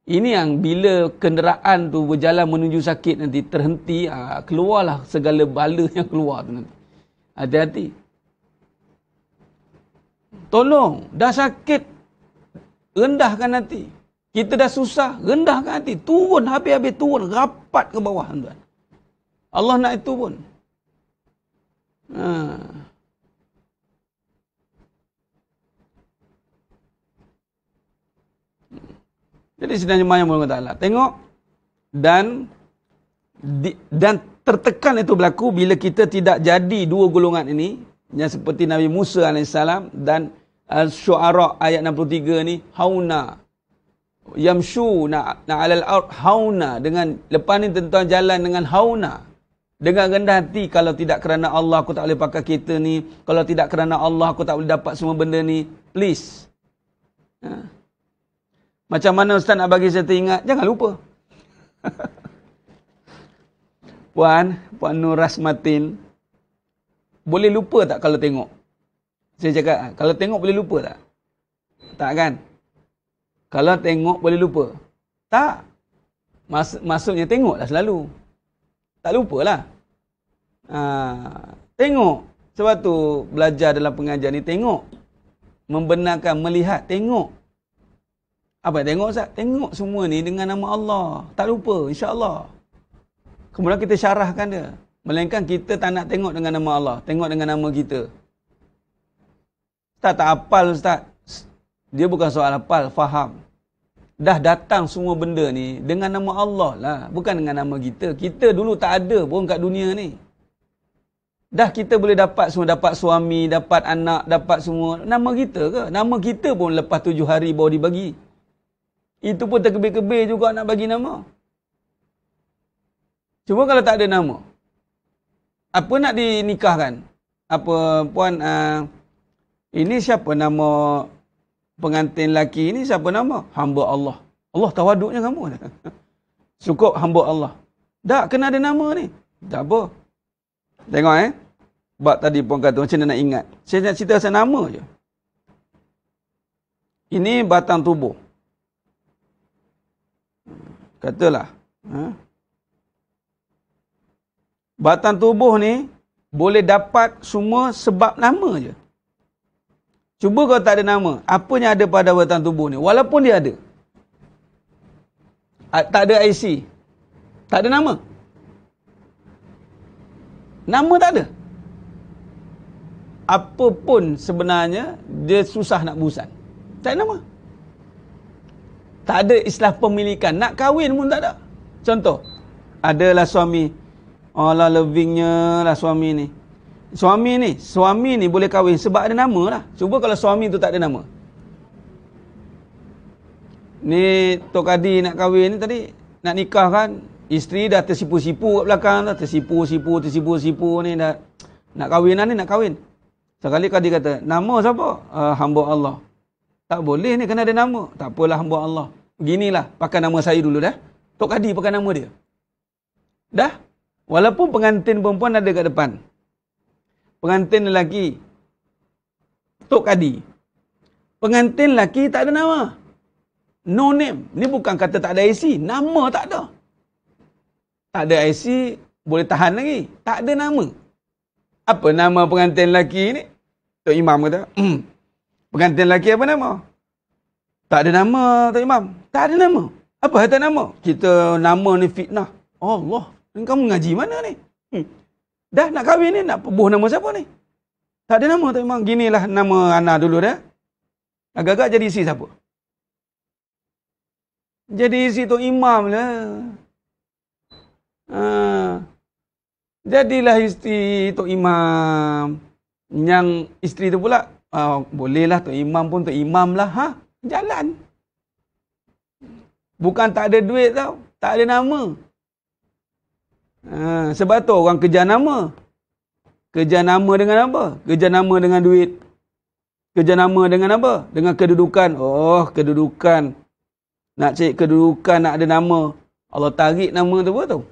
ini yang bila kenderaan tu berjalan menuju sakit nanti terhenti ah, keluarlah segala bala yang keluar tu nanti hati-hati tolong dah sakit rendahkan nanti kita dah susah rendahkan nanti turun habis-habis turun rapat ke bawah tuan Allah nak itu pun ha Jadi sidang jemaah yang mulia Allah. Tengok dan di, dan tertekan itu berlaku bila kita tidak jadi dua golongan ini yang seperti Nabi Musa alaihissalam dan uh, Syuara ayat 63 ni hauna yamshu na, na alal ard hauna dengan lepas ni tuan jalan dengan hauna dengan rendah hati kalau tidak kerana Allah aku tak boleh pakai kereta ni kalau tidak kerana Allah aku tak boleh dapat semua benda ni please ha? Macam mana Ustaz nak bagi saya teringat? Jangan lupa. [LAUGHS] Puan, Puan Nur Rasmatin. Boleh lupa tak kalau tengok? Saya cakap, ah, kalau tengok boleh lupa tak? Tak kan? Kalau tengok boleh lupa? Tak. Mas maksudnya tengoklah selalu. Tak lupalah. Ha, ah, tengok. Sebab tu belajar dalam pengajian ni tengok. Membenarkan, melihat, tengok. Apa yang tengok Ustaz? Tengok semua ni dengan nama Allah. Tak lupa, insya Allah Kemudian kita syarahkan dia. Melainkan kita tak nak tengok dengan nama Allah. Tengok dengan nama kita. tak tak apal Ustaz. Dia bukan soal apal, faham. Dah datang semua benda ni dengan nama Allah lah. Bukan dengan nama kita. Kita dulu tak ada pun kat dunia ni. Dah kita boleh dapat semua. Dapat suami, dapat anak, dapat semua. Nama kita ke? Nama kita pun lepas tujuh hari baru dibagi. bagi. Itu pun terkebir-kebir juga nak bagi nama. Cuma kalau tak ada nama. Apa nak dinikahkan? Apa puan uh, ini siapa nama pengantin laki ini siapa nama? Hamba Allah. Allah tawaduknya kamu. Cukup [LAUGHS] hamba Allah. Tak kena ada nama ni. Tak apa. Tengok eh. Bab tadi puan kata macam mana nak ingat. Saya nak cerita pasal nama je. Ini batang tubuh katalah ha? batang tubuh ni boleh dapat semua sebab nama je cuba kau tak ada nama apa yang ada pada batang tubuh ni walaupun dia ada tak ada IC tak ada nama nama tak ada Apapun sebenarnya dia susah nak busan tak ada nama tak ada istilah pemilikan. Nak kahwin pun tak ada. Contoh. Adalah suami. Oh, Allah lovingnya lah suami ni. Suami ni. Suami ni boleh kahwin sebab ada nama lah. Cuba kalau suami tu tak ada nama. Ni Tok Adi nak kahwin ni tadi. Nak nikah kan. Isteri dah tersipu-sipu kat belakang. Dah tersipu-sipu, tersipu-sipu ni. Dah. Nak kahwin lah ni, nak kahwin. Sekali Kadi kata, nama siapa? Uh, hamba Allah. Tak boleh ni kena ada nama. Tak apalah hamba Allah. Ginilah pakai nama saya dulu dah. Tok Kadi pakai nama dia. Dah. Walaupun pengantin perempuan ada kat depan. Pengantin lelaki. Tok Kadi. Pengantin lelaki tak ada nama. No name. Ni bukan kata tak ada IC. Nama tak ada. Tak ada IC boleh tahan lagi. Tak ada nama. Apa nama pengantin lelaki ni? Tok Imam kata. [CLEARS THROAT] Pengantin lelaki apa nama? Tak ada nama, Tok Imam. Tak ada nama. Apa yang nama? Kita nama ni fitnah. Allah, kamu ngaji mana ni? Hmm. Dah nak kahwin ni, nak buh nama siapa ni? Tak ada nama, Tok Imam. Ginilah nama anak dulu dah. Agak-agak jadi isi siapa? Jadi isi Tok Imam lah. Ha. Jadilah isteri Tok Imam. Yang isteri tu pula uh, bolehlah tu imam pun tu imam lah ha jalan bukan tak ada duit tau tak ada nama uh, sebab tu orang kejar nama kejar nama dengan apa kejar nama dengan duit kejar nama dengan apa dengan kedudukan oh kedudukan nak cari kedudukan nak ada nama Allah tarik nama tu apa tu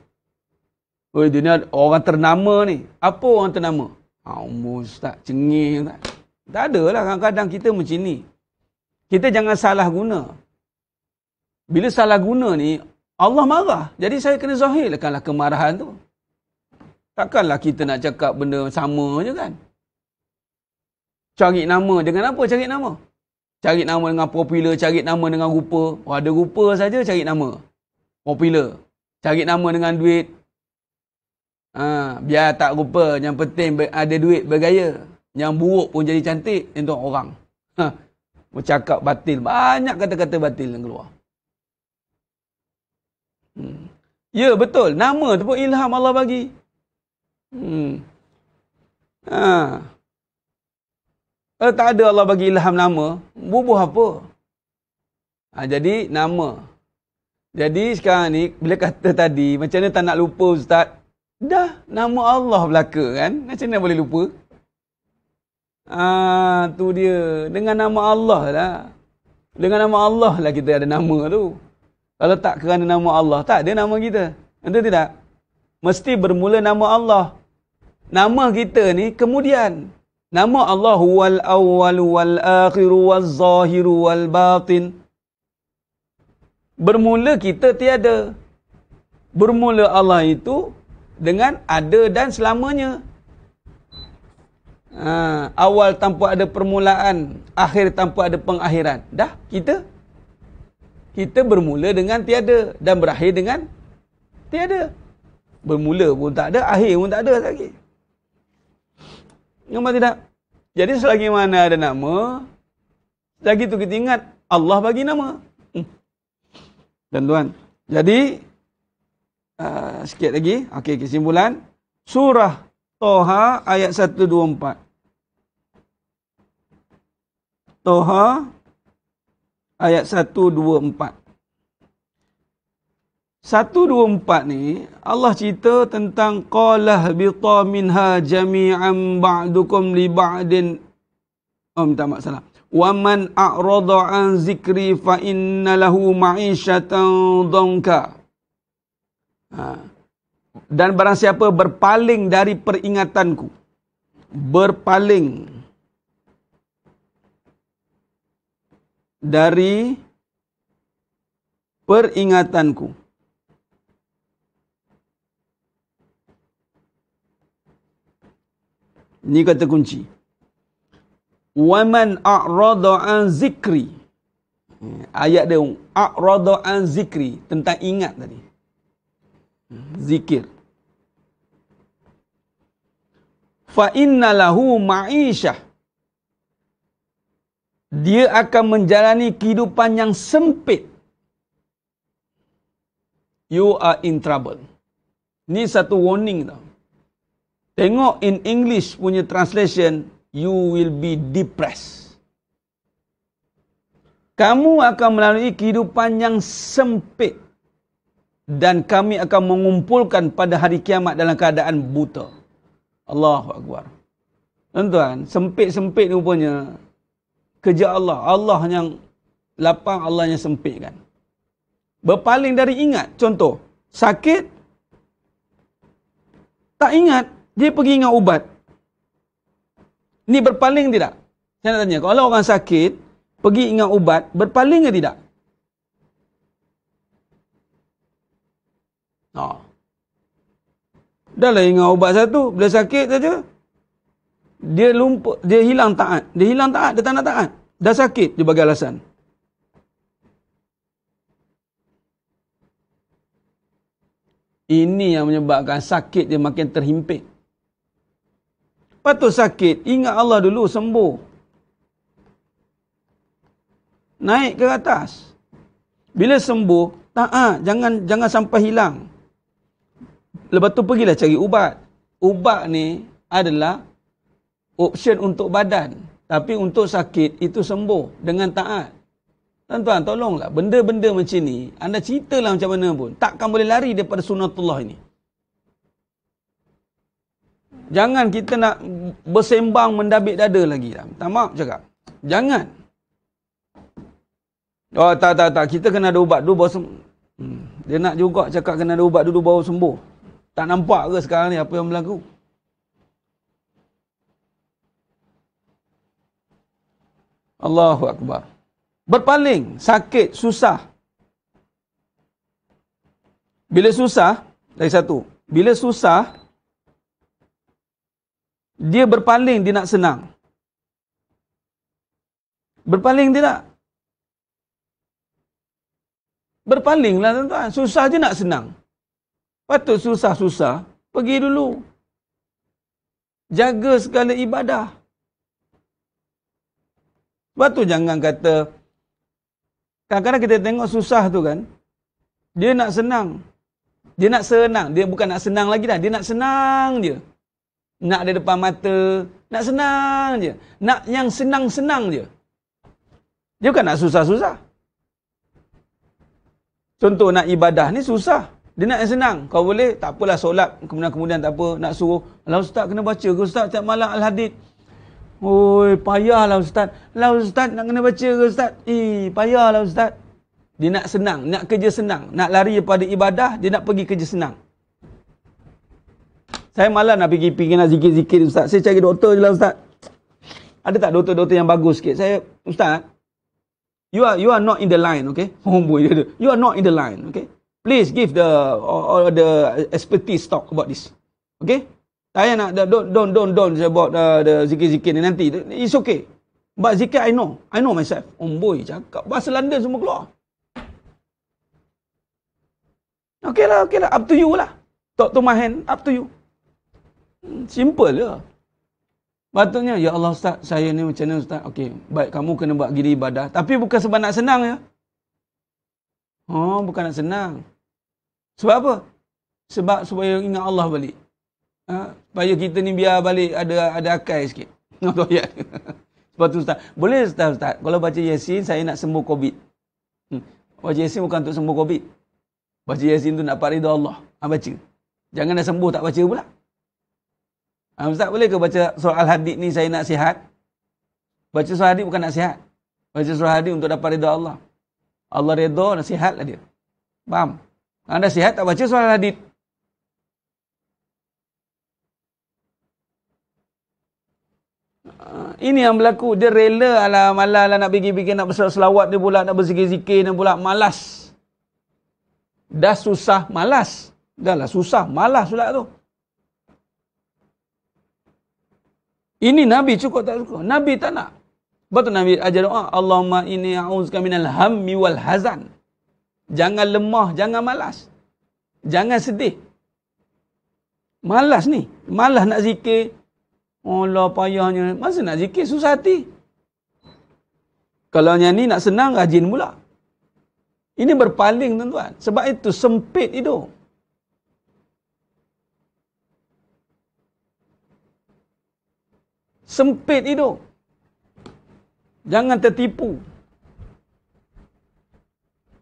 Oi, dia ni orang ternama ni. Apa orang ternama? Ha, ah, umur ustaz cengih ustaz. Tak ada lah kadang-kadang kita macam ni. Kita jangan salah guna. Bila salah guna ni, Allah marah. Jadi saya kena zahirkanlah kemarahan tu. Takkanlah kita nak cakap benda sama je kan? Cari nama dengan apa cari nama? Cari nama dengan popular, cari nama dengan rupa. Oh, ada rupa saja cari nama. Popular. Cari nama dengan duit. Ha, biar tak rupa, yang penting ada duit bergaya. Yang buruk pun jadi cantik untuk orang. Ha. Bercakap batil. Banyak kata-kata batil yang keluar. Hmm. Ya, betul. Nama tu pun ilham Allah bagi. Hmm. Ha. Kalau eh, tak ada Allah bagi ilham nama, bubuh apa? Ha, jadi, nama. Jadi, sekarang ni, bila kata tadi, macam mana tak nak lupa Ustaz? Dah, nama Allah belaka kan? Macam mana boleh lupa? Ah tu dia dengan nama Allah lah. Dengan nama Allah lah kita ada nama tu. Kalau tak kerana nama Allah, tak ada nama kita. Entah tidak? Mesti bermula nama Allah. Nama kita ni kemudian. Nama Allah wal awal wal akhir wal zahir wal batin. Bermula kita tiada. Bermula Allah itu dengan ada dan selamanya ha, awal tanpa ada permulaan akhir tanpa ada pengakhiran dah kita kita bermula dengan tiada dan berakhir dengan tiada bermula pun tak ada akhir pun tak ada lagi nampak tidak jadi selagi mana ada nama lagi tu kita ingat Allah bagi nama dan hmm. tuan jadi uh, sikit lagi okey kesimpulan surah Toha ayat 124 Toha ayat 124. 124 ni Allah cerita tentang qalah bita minha jami'an ba'dukum li ba'din. Oh minta maaf salah. Wa man a'rada an zikri fa inna lahu ma'ishatan dhanka. Ha. Dan barang siapa berpaling dari peringatanku. Berpaling. dari peringatanku. Ini kata kunci. Waman a'radu an zikri. Ayat dia a'radu an zikri tentang ingat tadi. Zikir. Fa innalahu ma'isyah dia akan menjalani kehidupan yang sempit. You are in trouble. Ini satu warning tau. Tengok in English punya translation, you will be depressed. Kamu akan melalui kehidupan yang sempit. Dan kami akan mengumpulkan pada hari kiamat dalam keadaan buta. Allahu Akbar. Tuan-tuan, sempit-sempit rupanya kerja Allah. Allah yang lapang, Allah yang sempit kan. Berpaling dari ingat. Contoh, sakit, tak ingat, dia pergi ingat ubat. Ini berpaling tidak? Saya nak tanya, kalau orang sakit, pergi ingat ubat, berpaling ke tidak? Oh. Dah lah ingat ubat satu, bila sakit saja, dia lumpuh, dia hilang taat. Dia hilang taat, dia tak nak taat. Dah sakit, dia bagi alasan. Ini yang menyebabkan sakit dia makin terhimpit. Patut sakit, ingat Allah dulu sembuh. Naik ke atas. Bila sembuh, taat. Jangan jangan sampai hilang. Lepas tu pergilah cari ubat. Ubat ni adalah option untuk badan. Tapi untuk sakit, itu sembuh dengan taat. Tuan-tuan, tolonglah. Benda-benda macam ni, anda ceritalah macam mana pun. Takkan boleh lari daripada sunatullah ini. Jangan kita nak bersembang mendabik dada lagi. Lah. Tak maaf cakap. Jangan. Oh, tak, tak, tak. Kita kena ada ubat dulu baru sembuh. Hmm. Dia nak juga cakap kena ada ubat dulu baru sembuh. Tak nampak ke sekarang ni apa yang berlaku? Allahu Akbar. Berpaling, sakit, susah. Bila susah, lagi satu. Bila susah, dia berpaling dia nak senang. Berpaling dia nak. Berpalinglah tuan-tuan. Susah je nak senang. Patut susah-susah, pergi dulu. Jaga segala ibadah. Sebab tu jangan kata, kadang-kadang kita tengok susah tu kan, dia nak senang. Dia nak senang. Dia bukan nak senang lagi dah. Dia nak senang je. Nak ada depan mata. Nak senang je. Nak yang senang-senang je. Dia bukan nak susah-susah. Contoh nak ibadah ni susah. Dia nak yang senang. Kau boleh tak apalah solat. Kemudian-kemudian tak apa. Nak suruh. Alah Ustaz kena baca ke Ustaz tiap malam Al-Hadid. Oi, payahlah ustaz. Lah ustaz nak kena baca ke ustaz? Eh, payahlah ustaz. Dia nak senang, nak kerja senang, nak lari daripada ibadah, dia nak pergi kerja senang. Saya malas nak pergi pergi nak zikir-zikir ustaz. Saya cari doktor je lah, ustaz. Ada tak doktor-doktor yang bagus sikit? Saya ustaz, you are you are not in the line, okay? [LAUGHS] Oh boy, you are not in the line, okay? Please give the or, or the expertise talk about this. Okay? Tak payah nak, don don don don saya about uh, the zikir-zikir ni nanti. It's okay. But zikir, I know. I know myself. Omboi, oh, boy cakap. Bahasa London semua keluar. Okay lah, okay lah. Up to you lah. Talk to my hand. Up to you. Hmm, simple je. Patutnya, Ya Allah Ustaz, saya ni macam ni Ustaz. Okay, baik. Kamu kena buat gini ibadah. Tapi bukan sebab nak senang ya. Oh, bukan nak senang. Sebab apa? Sebab supaya ingat Allah balik. Ha? Supaya kita ni biar balik ada ada akai sikit. Tengok [LAUGHS] ayat. Sebab tu Ustaz. Boleh Ustaz, Ustaz? Kalau baca Yasin, saya nak sembuh COVID. Hmm. Baca Yasin bukan untuk sembuh COVID. Baca Yasin tu nak parida Allah. Ha, baca. Jangan nak sembuh tak baca pula. Ha, Ustaz, boleh ke baca surah Al-Hadid ni saya nak sihat? Baca surah Al-Hadid bukan nak sihat. Baca surah Al-Hadid untuk dapat reda Allah. Allah reda, nak sihatlah dia. Faham? Ha, anda sihat tak baca surah Al-Hadid? ini yang berlaku. Dia rela ala malas lah nak pergi-pergi, nak selawat dia pula, nak berzikir-zikir dia pula. Malas. Dah susah malas. Dah lah susah malas pula tu. Ini Nabi cukup tak cukup. Nabi tak nak. Lepas tu Nabi ajar doa. Allahumma ini a'uzka minal hammi wal hazan. Jangan lemah, jangan malas. Jangan sedih. Malas ni. Malas nak zikir. Allah oh, payahnya. Masa nak zikir susah hati. Kalau yang ni nak senang, rajin pula. Ini berpaling tuan-tuan. Sebab itu sempit itu Sempit itu Jangan tertipu.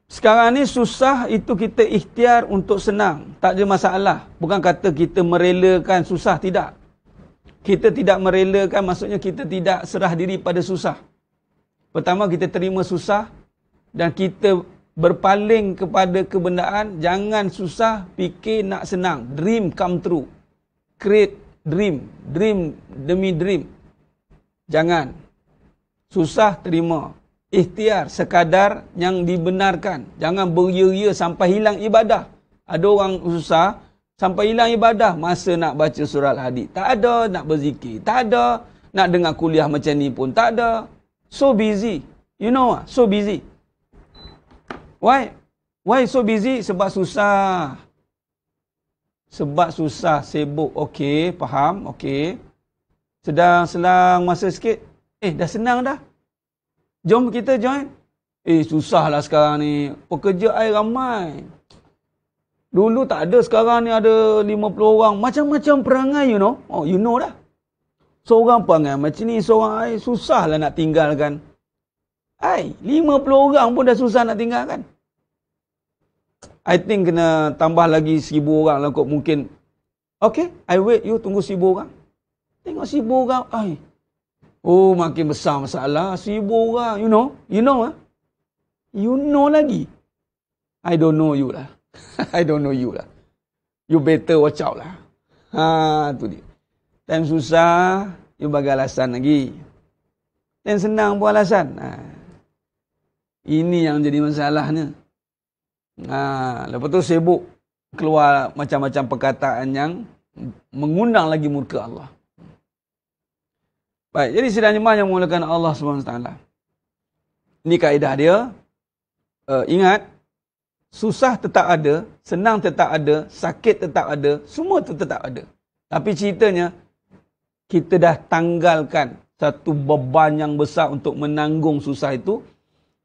Sekarang ni susah itu kita ikhtiar untuk senang. Tak ada masalah. Bukan kata kita merelakan susah. Tidak. Kita tidak merelakan, maksudnya kita tidak serah diri pada susah. Pertama, kita terima susah dan kita berpaling kepada kebendaan. Jangan susah, fikir nak senang. Dream come true. Create dream. Dream demi dream. Jangan. Susah, terima. Ikhtiar sekadar yang dibenarkan. Jangan beria-ria sampai hilang ibadah. Ada orang susah, Sampai hilang ibadah masa nak baca surah hadid. Tak ada nak berzikir. Tak ada nak dengar kuliah macam ni pun. Tak ada. So busy. You know ah, So busy. Why? Why so busy? Sebab susah. Sebab susah. Sibuk. Okay. Faham. Okay. Sedang selang masa sikit. Eh dah senang dah. Jom kita join. Eh susahlah sekarang ni. Pekerja air ramai. Dulu tak ada, sekarang ni ada 50 orang. Macam-macam perangai, you know. Oh, you know dah. Seorang perangai macam ni, seorang ai, susahlah nak tinggalkan. Ai, 50 orang pun dah susah nak tinggalkan. I think kena tambah lagi 1,000 orang lah kot mungkin. Okay, I wait you, tunggu 1,000 orang. Tengok 1,000 orang, ai. Oh, makin besar masalah. 1,000 orang, you know. You know, ha? You know lagi. I don't know you lah. [LAUGHS] I don't know you lah. You better watch out lah. Ha, tu dia. Time susah, you bagi alasan lagi. Time senang buat alasan. Ha. Ini yang jadi masalahnya. Ha, lepas tu sibuk keluar macam-macam perkataan yang mengundang lagi murka Allah. Baik, jadi sidang jemaah yang memulakan Allah SWT. Ini kaedah dia. Uh, ingat, Susah tetap ada, senang tetap ada, sakit tetap ada, semua tu tetap ada. Tapi ceritanya, kita dah tanggalkan satu beban yang besar untuk menanggung susah itu.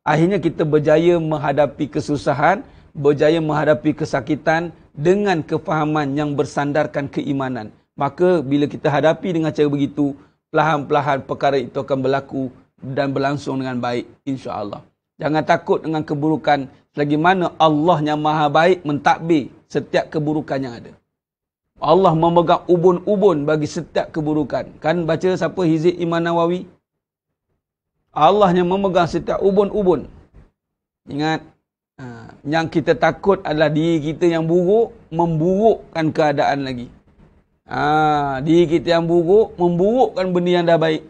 Akhirnya kita berjaya menghadapi kesusahan, berjaya menghadapi kesakitan dengan kefahaman yang bersandarkan keimanan. Maka bila kita hadapi dengan cara begitu, pelahan pelahan perkara itu akan berlaku dan berlangsung dengan baik insya-Allah. Jangan takut dengan keburukan. Selagi mana Allah yang maha baik mentakbir setiap keburukan yang ada. Allah memegang ubun-ubun bagi setiap keburukan. Kan baca siapa Hizik Iman Nawawi? Allah yang memegang setiap ubun-ubun. Ingat. Ha, yang kita takut adalah diri kita yang buruk memburukkan keadaan lagi. Ha, diri kita yang buruk memburukkan benda yang dah baik.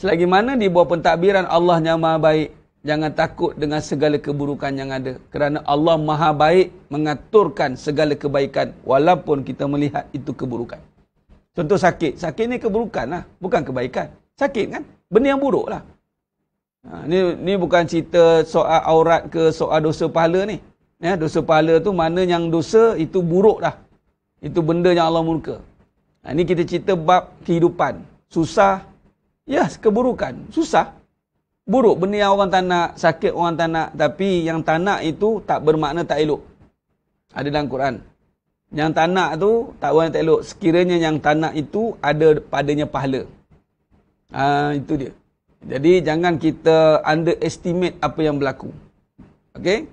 Selagi mana di bawah pentadbiran Allah yang maha baik. Jangan takut dengan segala keburukan yang ada. Kerana Allah Maha Baik mengaturkan segala kebaikan walaupun kita melihat itu keburukan. Contoh sakit. Sakit ni keburukan lah. Bukan kebaikan. Sakit kan? Benda yang buruk lah. Ha, ni, ni bukan cerita soal aurat ke soal dosa pahala ni. Ya, dosa pahala tu mana yang dosa itu buruk dah. Itu benda yang Allah murka. Ha, ni kita cerita bab kehidupan. Susah. Ya, yes, keburukan. Susah. Buruk benda yang orang tak nak, sakit orang tak nak. Tapi yang tak nak itu tak bermakna tak elok. Ada dalam Quran. Yang tak nak tu tak bermakna tak elok. Sekiranya yang tak nak itu ada padanya pahala. Ha, itu dia. Jadi jangan kita underestimate apa yang berlaku. Okay?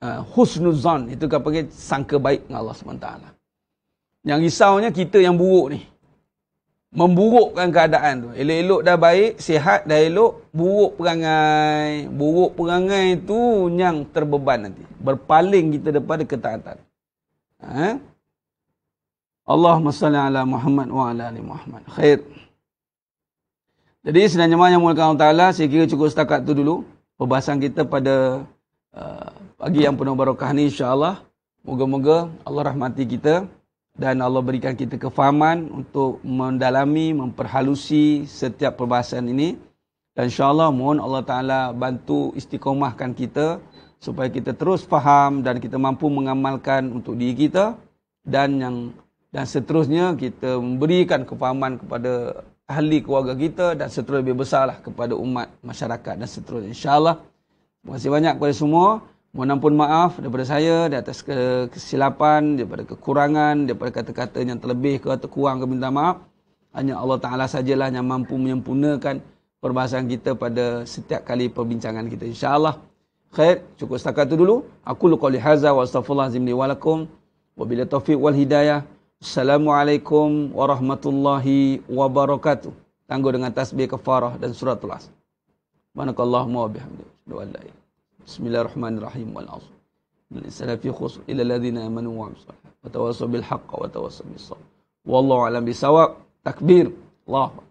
Uh, ha, husnuzan. Itu kata-kata sangka baik dengan Allah SWT. Yang risaunya kita yang buruk ni memburukkan keadaan tu. Elok-elok dah baik, sihat dah elok, buruk perangai. Buruk perangai tu yang terbeban nanti. Berpaling kita daripada ketaatan. Ha? Allahumma salli ala Muhammad wa ala ali Muhammad. Khair. Jadi senang mana yang mulakan Allah Ta'ala, saya kira cukup setakat tu dulu. Perbahasan kita pada uh, pagi yang penuh barakah ni insyaAllah. Moga-moga Allah rahmati kita dan Allah berikan kita kefahaman untuk mendalami, memperhalusi setiap perbahasan ini. Dan insyaAllah mohon Allah Ta'ala bantu istiqomahkan kita supaya kita terus faham dan kita mampu mengamalkan untuk diri kita dan yang dan seterusnya kita memberikan kefahaman kepada ahli keluarga kita dan seterusnya lebih besarlah kepada umat masyarakat dan seterusnya insyaallah terima kasih banyak kepada semua Mohon ampun maaf daripada saya di atas kesilapan, daripada kekurangan, daripada kata-kata yang terlebih ke atau kurang ke minta maaf. Hanya Allah Ta'ala sajalah yang mampu menyempurnakan perbahasan kita pada setiap kali perbincangan kita. Insya Allah. Khair, cukup setakat itu dulu. Aku lukau lihaza wa astagfirullah zimni walakum. Wa bila taufiq wal hidayah. Assalamualaikum warahmatullahi wabarakatuh. Tangguh dengan tasbih kefarah dan surat tulas. Manakallahumma wabihamdulillah. Bismillahirrahmanirrahim wal asr. Lil salafi khusus ila alladhina amanu wa amsalah. Wa tawassaw bil haqq wa tawassaw bis sabr. Wallahu alam bisawab. Takbir. Allahu